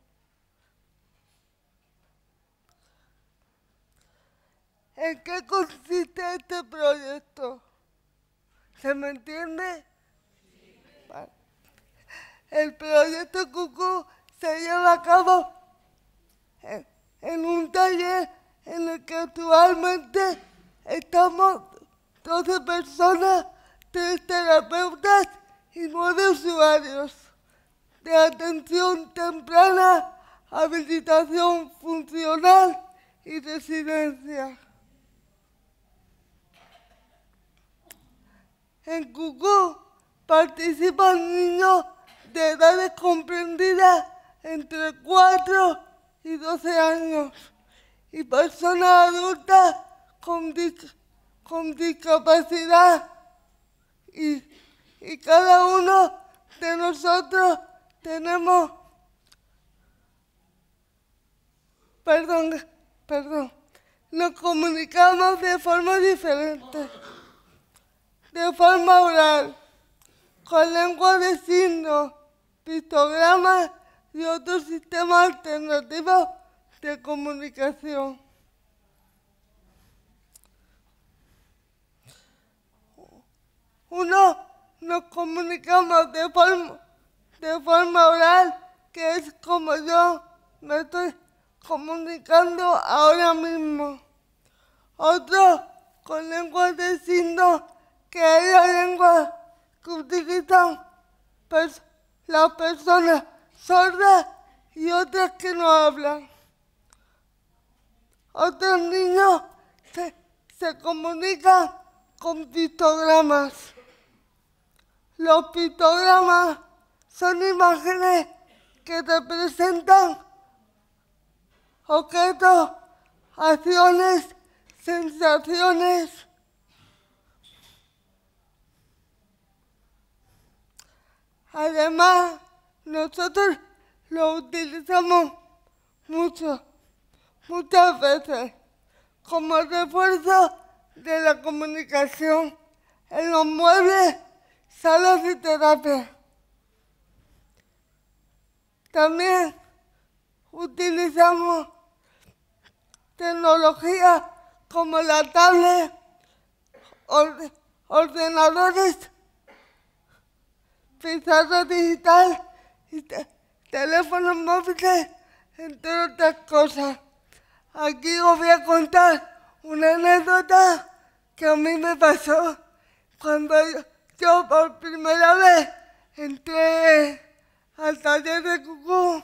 ¿En qué consiste este proyecto? ¿Se me entiende? El proyecto Cucú se lleva a cabo en un taller en el que actualmente estamos 12 personas, 3 terapeutas y 9 usuarios. De atención temprana, habilitación funcional y residencia. En Cucú participan niños de edades comprendidas entre 4 y 12 años y personas adultas con, con discapacidad. Y, cada uno de nosotros tenemos... Perdón, perdón. Nos comunicamos de forma diferente. De forma oral, con lengua de signos, pictogramas y otros sistemas alternativos de comunicación. Uno nos comunicamos de forma, oral, que es como yo me estoy comunicando ahora mismo. Otro con lenguas de signos, que es la lengua que utilizan las personas sordas y otras que no hablan. Otros niños se, se comunican con pictogramas. Los pictogramas son imágenes que representan objetos, acciones, sensaciones. Además, nosotros lo utilizamos mucho, muchas veces, como refuerzo de la comunicación en los muebles, salas y terapias. También utilizamos tecnología como la tablet, ordenadores, pizarra digital, y este, teléfonos móviles, entre otras cosas. Aquí os voy a contar una anécdota que a mí me pasó cuando yo, por primera vez entré al taller de Cucú,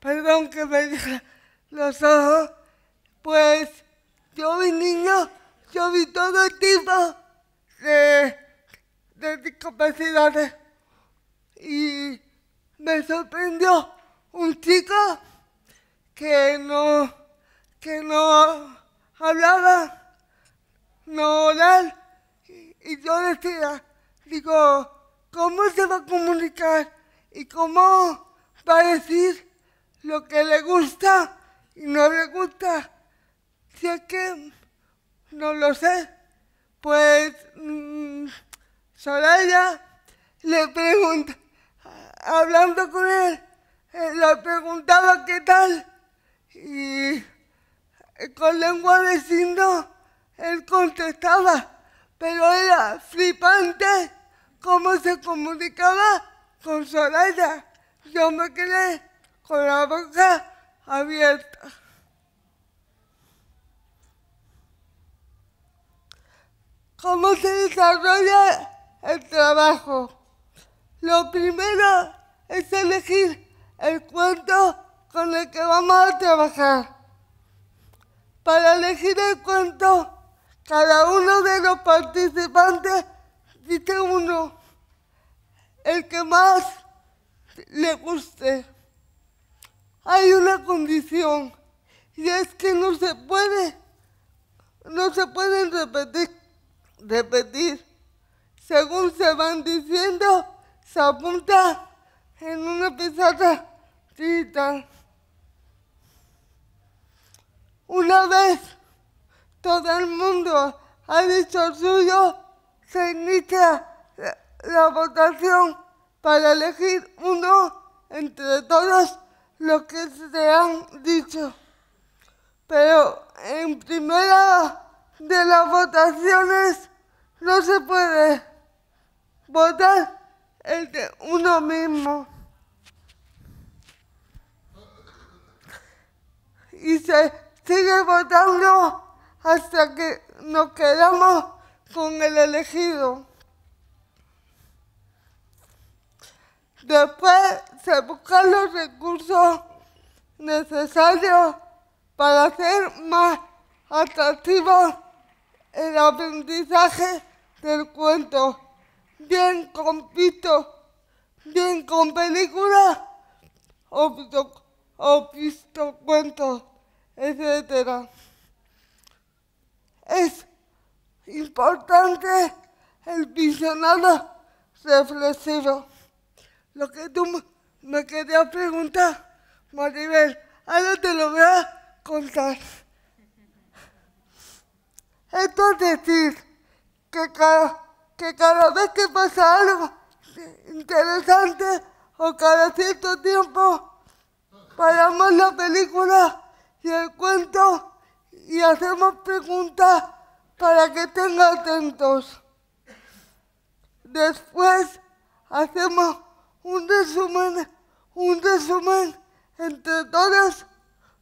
perdón que me los ojos, pues yo vi niños, yo vi todo tipo de, de discapacidades y me sorprendió un chico que no, que no hablaba, no oral, y, yo decía, digo, ¿cómo se va a comunicar? ¿Y cómo va a decir lo que le gusta y no le gusta? Si es que no lo sé, pues mm, Soraya le pregunta, hablando con él, eh, le preguntaba qué tal y eh, con lengua de él contestaba, pero era flipante cómo se comunicaba con Soraya. Yo me quedé con la boca abierta. ¿Cómo se desarrolla el trabajo? Lo primero es elegir el cuento con el que vamos a trabajar. Para elegir el cuento, cada uno de los participantes dice uno, el que más le guste. Hay una condición y es que no se puede, no se pueden repetir, repetir. Según se van diciendo, se apunta en una pesada Una vez todo el mundo ha dicho suyo, se inicia la votación para elegir uno entre todos los que se han dicho. Pero en primera de las votaciones no se puede votar el de uno mismo. Y se sigue votando hasta que nos quedamos con el elegido. Después se buscan los recursos necesarios para hacer más atractivo el aprendizaje del cuento bien con pito, bien con película o visto, etc. Es importante el visionado reflexivo. Lo que tú me querías preguntar, Maribel, ahora te lo voy a contar. Esto es decir que cada que cada vez que pasa algo interesante o cada cierto tiempo, paramos la película y el cuento y hacemos preguntas para que estén atentos. Después hacemos un resumen, un resumen entre todas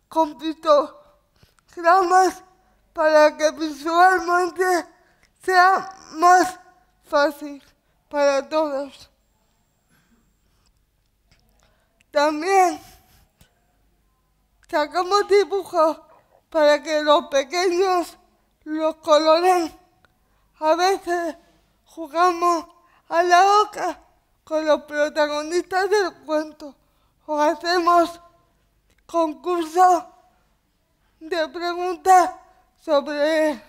con pictogramas para que visualmente sea más fácil para todos. También sacamos dibujos para que los pequeños los coloren. A veces jugamos a la oca con los protagonistas del cuento o hacemos concursos de preguntas sobre,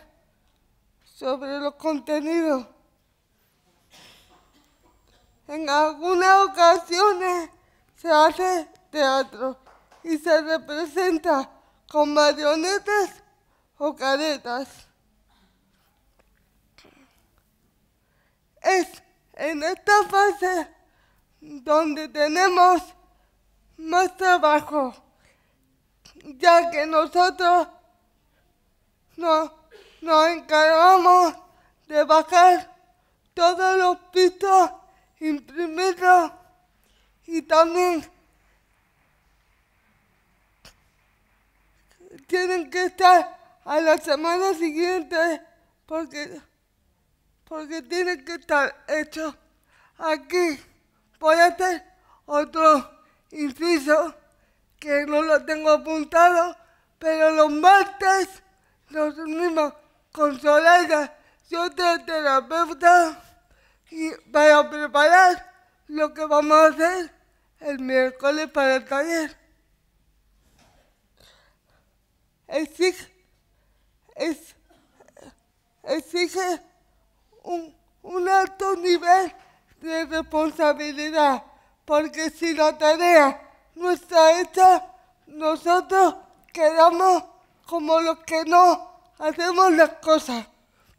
sobre los contenidos. En algunas ocasiones se hace teatro y se representa con marionetas o caretas. Es en esta fase donde tenemos más trabajo, ya que nosotros nos encargamos de bajar todos los pisos imprimirlo y también tienen que estar a la semana siguiente porque, porque tienen que estar hecho aquí. Voy a hacer otro inciso que no lo tengo apuntado, pero los martes los mismos con Soledad yo terapeuta y para preparar lo que vamos a hacer el miércoles para el taller. Exige, un, un alto nivel de responsabilidad, porque si la tarea no está hecha, nosotros quedamos como los que no hacemos las cosas.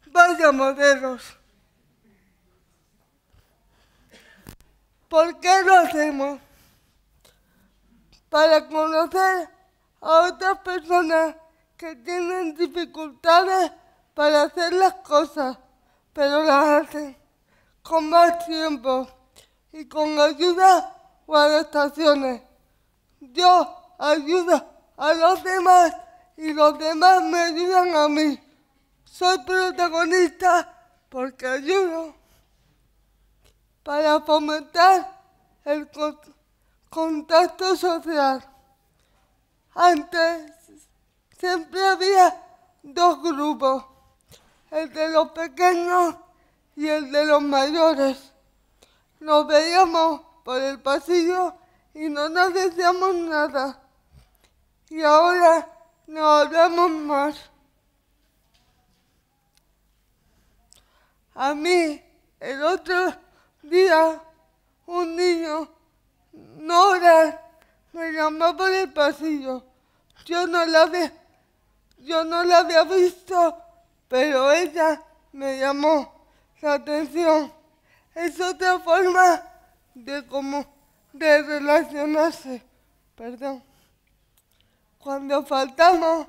Vaya modelos. ¿Por qué lo hacemos? Para conocer a otras personas que tienen dificultades para hacer las cosas, pero las hacen con más tiempo y con ayuda o adaptaciones. Yo ayuda a los demás y los demás me ayudan a mí. Soy protagonista porque ayudo para fomentar el contacto social. Antes siempre había dos grupos, el de los pequeños y el de los mayores. Nos veíamos por el pasillo y no nos decíamos nada. Y ahora no hablamos más. A mí, el otro día un niño, Nora, me llamó por el pasillo. Yo no la había, yo no la había visto, pero ella me llamó la atención. Es otra forma de cómo de relacionarse. Perdón. Cuando faltamos,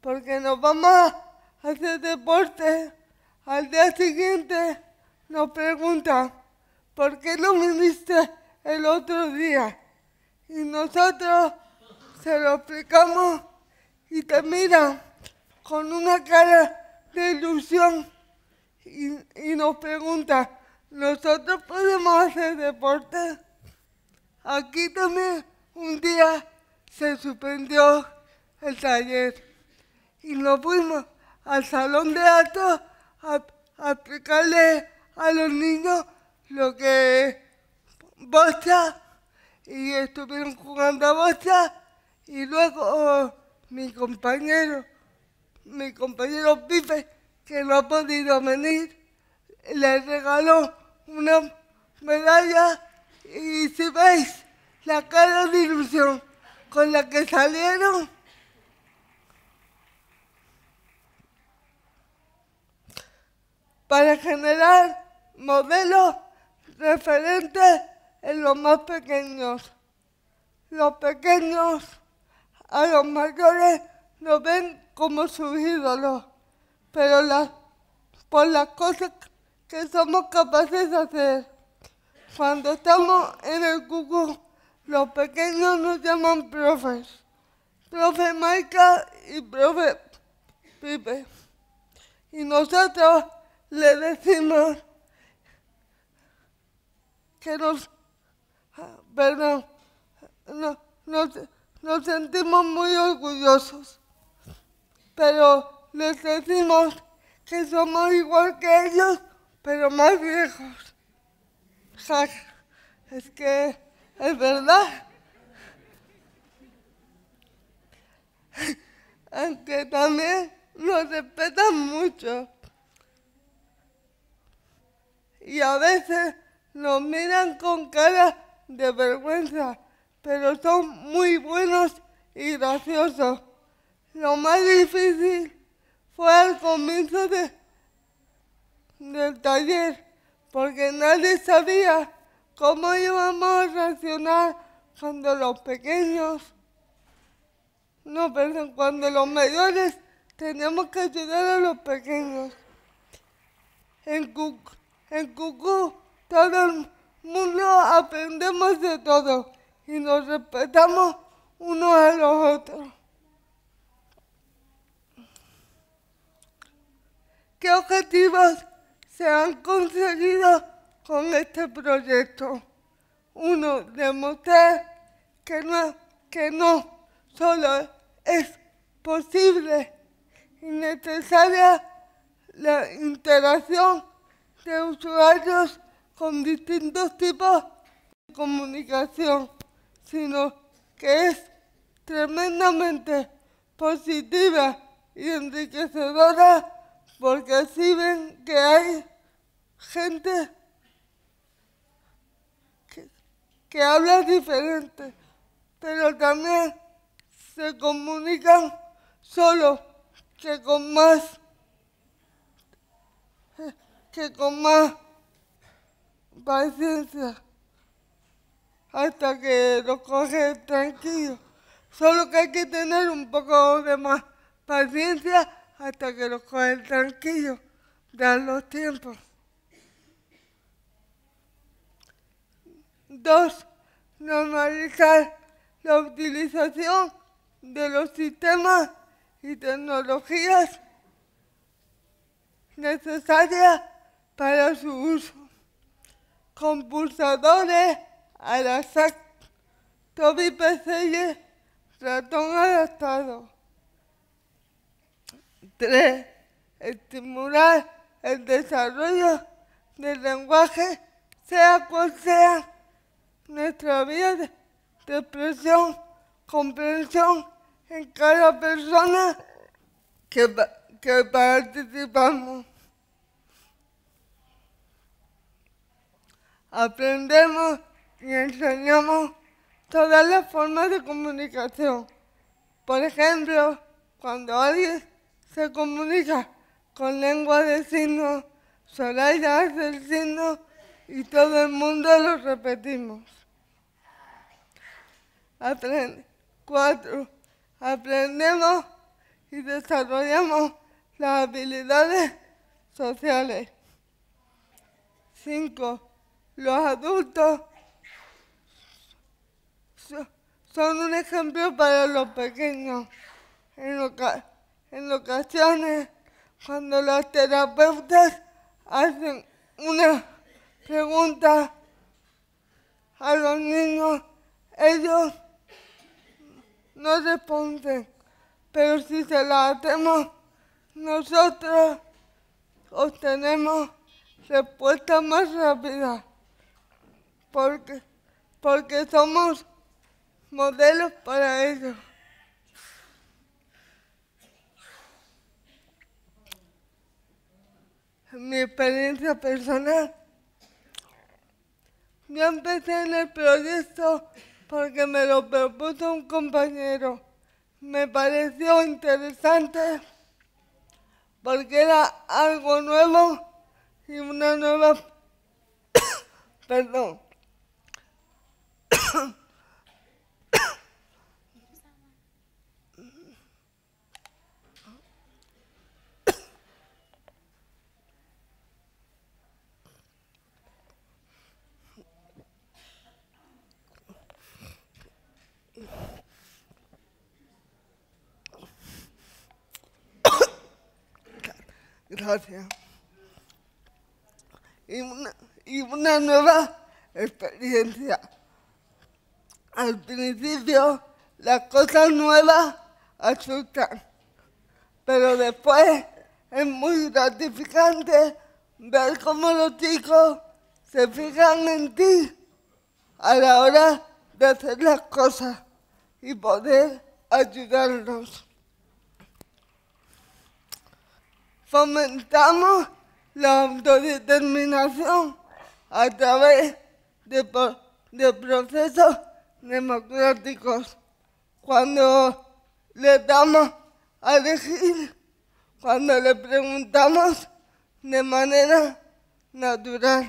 porque nos vamos a hacer deporte, al día siguiente nos preguntan ¿por qué lo viste el otro día? Y nosotros se lo explicamos y te mira con una cara de ilusión y, nos pregunta ¿nosotros podemos hacer deporte? Aquí también un día se suspendió el taller y nos fuimos al salón de actos a explicarle a los niños lo que bocha y estuvieron jugando a bocha y luego oh, mi compañero, mi compañero Pipe, que no ha podido venir, le regaló una medalla y si veis la cara de ilusión con la que salieron, para generar modelos referente en los más pequeños. Los pequeños a los mayores los ven como sus ídolos, pero por las cosas que somos capaces de hacer. Cuando estamos en el cuco, los pequeños nos llaman profes. Profe Maica y profe Pipe. Y nosotros le decimos que nos, perdón, ah, nos, sentimos muy orgullosos, pero les decimos que somos igual que ellos, pero más viejos. es que es verdad. Aunque también nos respetan mucho. Y a veces nos miran con cara de vergüenza, pero son muy buenos y graciosos. Lo más difícil fue al comienzo del taller, porque nadie sabía cómo íbamos a reaccionar cuando los pequeños, no, perdón, cuando los mayores teníamos que ayudar a los pequeños. En, en Cucú todo el mundo aprendemos de todo y nos respetamos unos a los otros. ¿Qué objetivos se han conseguido con este proyecto? Uno, demostrar que no, que no solo es posible y necesaria la interacción de usuarios con distintos tipos de comunicación, sino que es tremendamente positiva y enriquecedora porque si ven que hay gente que, habla diferente, pero también se comunican solo que con más que con más paciencia hasta que lo coge tranquilo. Solo que hay que tener un poco de más paciencia hasta que lo coge tranquilo, dan los tiempos. Dos, normalizar la utilización de los sistemas y tecnologías necesarias para su uso con pulsadores, Toby Peselle, ratón adaptado. tres Estimular el desarrollo del lenguaje, sea cual sea nuestra vía de, expresión, comprensión en cada persona que participamos. aprendemos y enseñamos todas las formas de comunicación. Por ejemplo, cuando alguien se comunica con lengua de signo, Zoraida hace el signo y todo el mundo lo repetimos. cuatro, aprendemos y desarrollamos las habilidades sociales. Cinco, los adultos son un ejemplo para los pequeños. En, ocasiones, cuando los terapeutas hacen una pregunta a los niños, ellos no responden. Pero si se la hacemos nosotros, obtenemos respuestas más rápidas porque, porque somos modelos para eso. Mi experiencia personal. Yo empecé en el proyecto porque me lo propuso un compañero. Me pareció interesante porque era algo nuevo y una nueva... *coughs* Perdón gracias. Y una, y una nueva experiencia. Al principio las cosas nuevas asustan, pero después es muy gratificante ver cómo los chicos se fijan en ti a la hora de hacer las cosas y poder ayudarlos. Fomentamos la autodeterminación a través de, de procesos democráticos cuando le damos a elegir, cuando le preguntamos de manera natural.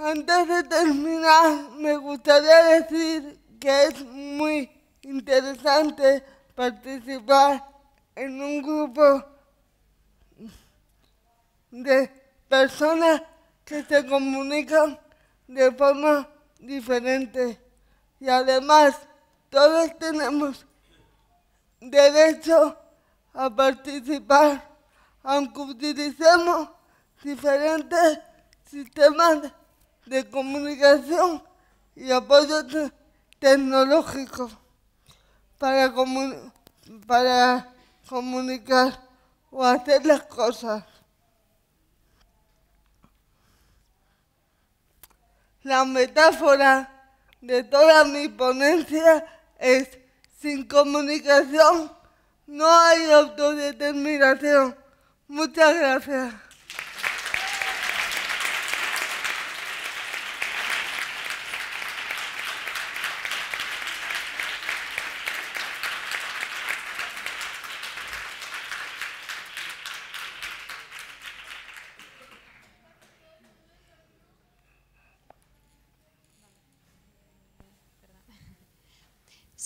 Antes de terminar, me gustaría decir que es muy interesante participar en un grupo de personas que se comunican de forma Diferente Y además, todos tenemos derecho a participar, aunque utilicemos diferentes sistemas de comunicación y apoyo tecnológico para comunicar o hacer las cosas. La metáfora de toda mi ponencia es, sin comunicación no hay autodeterminación. Muchas gracias.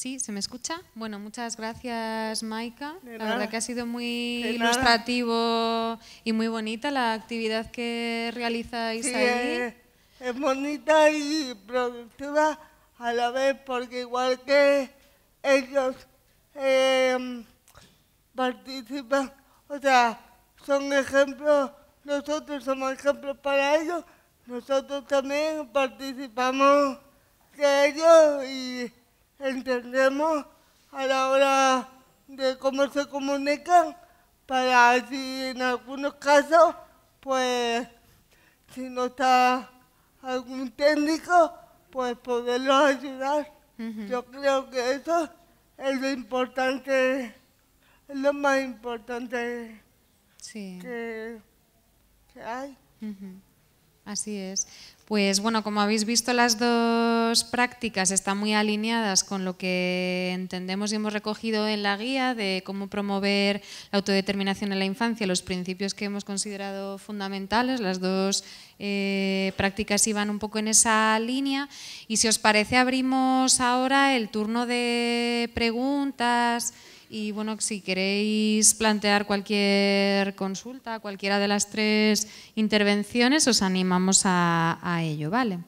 Sí, ¿se me escucha? Bueno, muchas gracias, Maika. La verdad que ha sido muy ilustrativo y muy bonita la actividad que realizáis ahí. Es, eh, es, bonita y productiva a la vez, porque igual que ellos em, participan, o sea, son ejemplos, nosotros somos ejemplos para ellos, nosotros también participamos de ellos y entendemos a la hora de cómo se comunican, para así en algunos casos, pues si no está algún técnico, pues poderlos ayudar. Yo creo que eso es lo importante, es lo más importante que, hay. Así es. Pues bueno, como habéis visto, las dos prácticas están muy alineadas con lo que entendemos y hemos recogido en la guía de cómo promover la autodeterminación en la infancia, los principios que hemos considerado fundamentales. Las dos eh, prácticas iban un poco en esa línea. Y si os parece, abrimos ahora el turno de preguntas y bueno, si queréis plantear cualquier consulta, cualquiera de las tres intervenciones, os animamos a, a ello, ¿vale?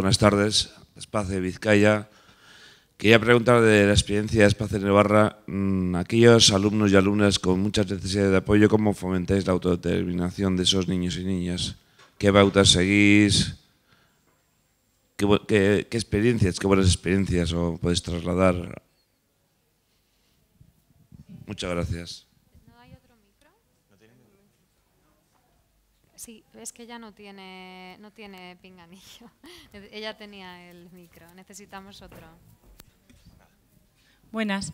buenas tardes, Espacio de Vizcaya. Quería preguntar de la experiencia de Espacio de Navarra, mm, aquellos alumnos y alumnas con muchas necesidades de apoyo, ¿cómo fomentáis la autodeterminación de esos niños y niñas? ¿Qué pautas seguís? ¿Qué, qué experiencias, qué buenas experiencias os podéis trasladar? Muchas gracias. es que ella no tiene, no tiene pinganillo. *laughs* ella tenía el micro. Necesitamos otro. Buenas.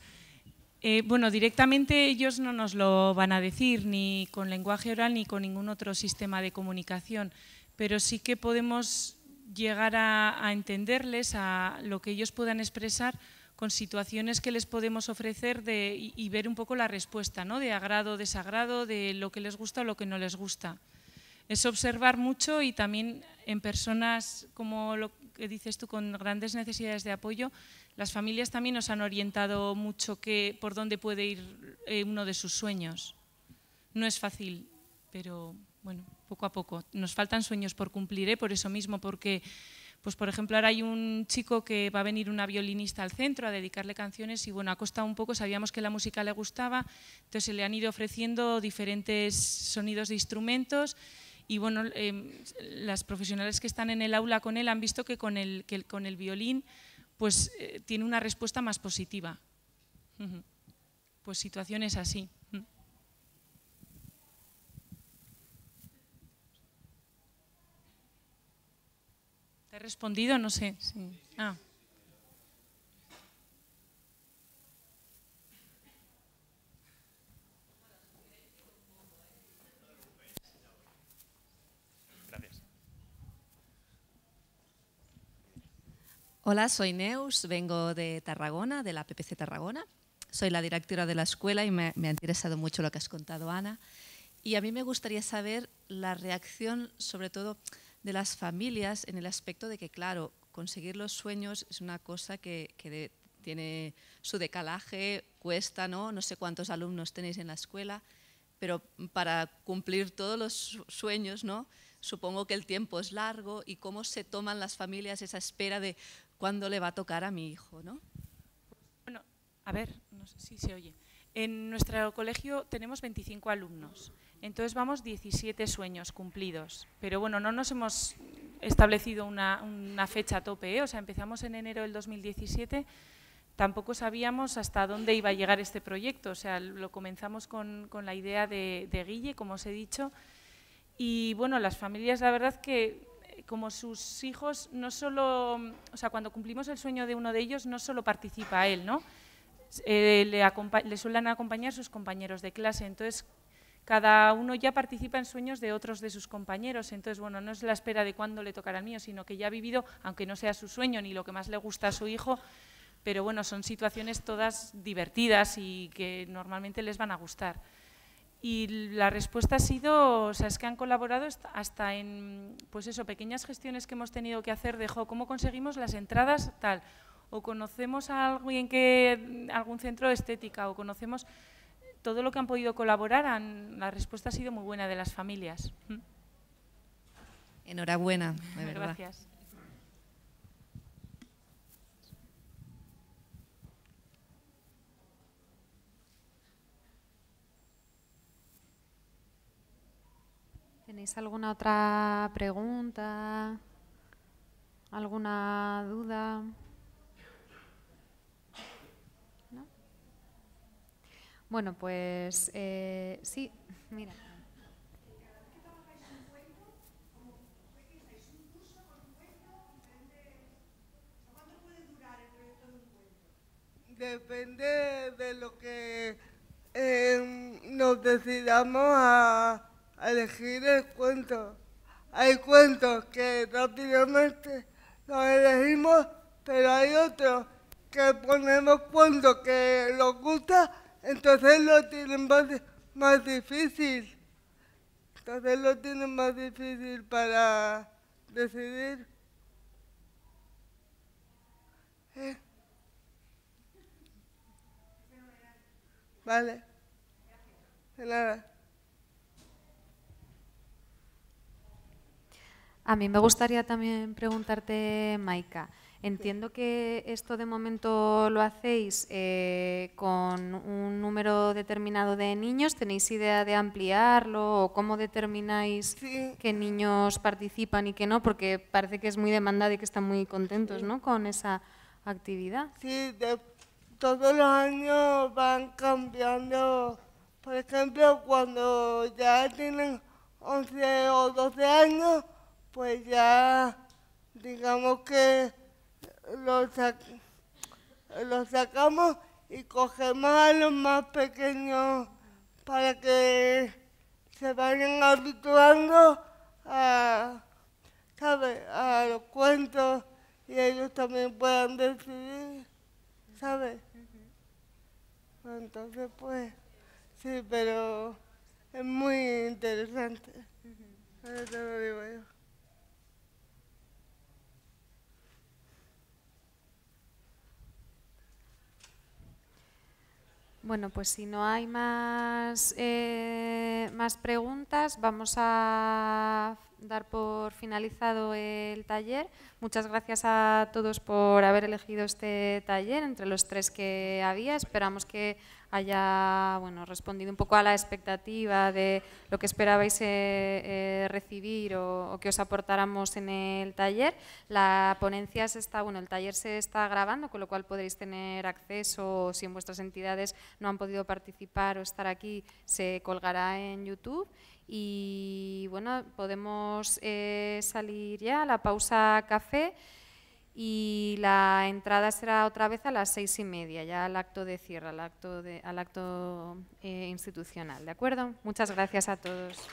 Eh, bueno, directamente ellos no nos lo van a decir, ni con lenguaje oral ni con ningún otro sistema de comunicación, pero sí que podemos llegar a, entenderles, a lo que ellos puedan expresar con situaciones que les podemos ofrecer y, ver un poco la respuesta, ¿no? de agrado, desagrado, de lo que les gusta o lo que no les gusta es observar mucho y también en personas como lo que dices tú con grandes necesidades de apoyo, las familias también nos han orientado mucho que, por dónde puede ir eh, uno de sus sueños. No es fácil, pero bueno, poco a poco. Nos faltan sueños por cumplir, ¿eh? por eso mismo, porque, pues por ejemplo, ahora hay un chico que va a venir una violinista al centro a dedicarle canciones y bueno, ha costado un poco, sabíamos que la música le gustaba, entonces se le han ido ofreciendo diferentes sonidos de instrumentos y bueno, em, las profesionales que están en el aula con él han visto que con el, que con el violín pues eh, tiene una respuesta más positiva. Pues situaciones así. ¿Te he respondido? No sé. Sí. Ah. Hola, soy Neus, vengo de Tarragona, de la PPC Tarragona. Soy la directora de la escuela y me, ha interesado mucho lo que has contado, Ana. Y a mí me gustaría saber la reacción, sobre todo, de las familias en el aspecto de que, claro, conseguir los sueños es una cosa que, tiene su decalaje, cuesta, ¿no? No sé cuántos alumnos tenéis en la escuela, pero para cumplir todos los sueños, ¿no? supongo que el tiempo es largo y cómo se toman las familias esa espera de cuándo le va a tocar a mi hijo, ¿no? Bueno, a ver, no sé si se oye. En nuestro colegio tenemos 25 alumnos, entonces vamos 17 sueños cumplidos, pero bueno, no nos hemos establecido una, fecha tope, ¿eh? o sea, empezamos en enero del 2017 tampoco sabíamos hasta dónde iba a llegar este proyecto. O sea, lo comenzamos con, con la idea de, de, Guille, como os he dicho, y bueno, las familias, la verdad que eh, como sus hijos, no solo, o sea, cuando cumplimos el sueño de uno de ellos, no solo participa él, ¿no? Eh, le, le, suelen acompañar sus compañeros de clase, entonces cada uno ya participa en sueños de otros de sus compañeros, entonces, bueno, no es la espera de cuándo le tocará el mío, sino que ya ha vivido, aunque no sea su sueño ni lo que más le gusta a su hijo, pero bueno, son situaciones todas divertidas y que normalmente les van a gustar. Y la respuesta ha sido, o sea, es que han colaborado hasta en, pues eso, pequeñas gestiones que hemos tenido que hacer de, ¿cómo conseguimos las entradas tal? O conocemos a alguien que, algún centro de estética, o conocemos todo lo que han podido colaborar, la respuesta ha sido muy buena de las familias. Mm. Enhorabuena, de verdad. Gracias. ¿Te alguna otra pregunta? ¿Alguna duda? Bueno, pues eh, sí, mira. Cada vez que trabajáis en un cuento, como puede que estáis un curso con un puesto diferente. ¿Cuánto puede durar el proyecto de un cuento? Depende de lo que em, nos decidamos a elegir el cuento. Hay cuentos que rápidamente los elegimos, pero hay otros que ponemos cuentos que nos gusta, entonces lo tienen más, difícil. Entonces lo tienen más difícil para decidir. ¿Eh? Vale. De A mí me gustaría también preguntarte, Maika, entiendo que esto de momento lo hacéis eh, con un número determinado de niños. ¿Tenéis idea de ampliarlo o cómo determináis qué niños participan y qué no? Porque parece que es muy demandado y que están muy contentos ¿no? con esa actividad. Sí, todos los años van cambiando. Por ejemplo, cuando ya tienen 11 o 12 años, pues ya digamos que lo, sacamos y cogemos a los más pequeños para que se vayan habituando a, los cuentos y ellos también puedan decidir, ¿sabes? Entonces, pues, sí, pero es muy interesante. Bueno, pues si no hay más, eh, más preguntas, vamos a dar por finalizado el taller. Muchas gracias a todos por haber elegido este taller entre los tres que había. Esperamos que haya bueno, respondido un poco a la expectativa de lo que esperabais eh, eh, recibir o, que os aportáramos en el taller. La ponencia se está, bueno, el taller se está grabando, con lo cual podréis tener acceso, si en vuestras entidades no han podido participar o estar aquí, se colgará en YouTube. Y bueno, podemos eh, salir ya a la pausa café y la entrada será otra vez a las seis y media, ya al acto de cierre, al acto, al acto eh, institucional. ¿De acuerdo? Muchas gracias a todos.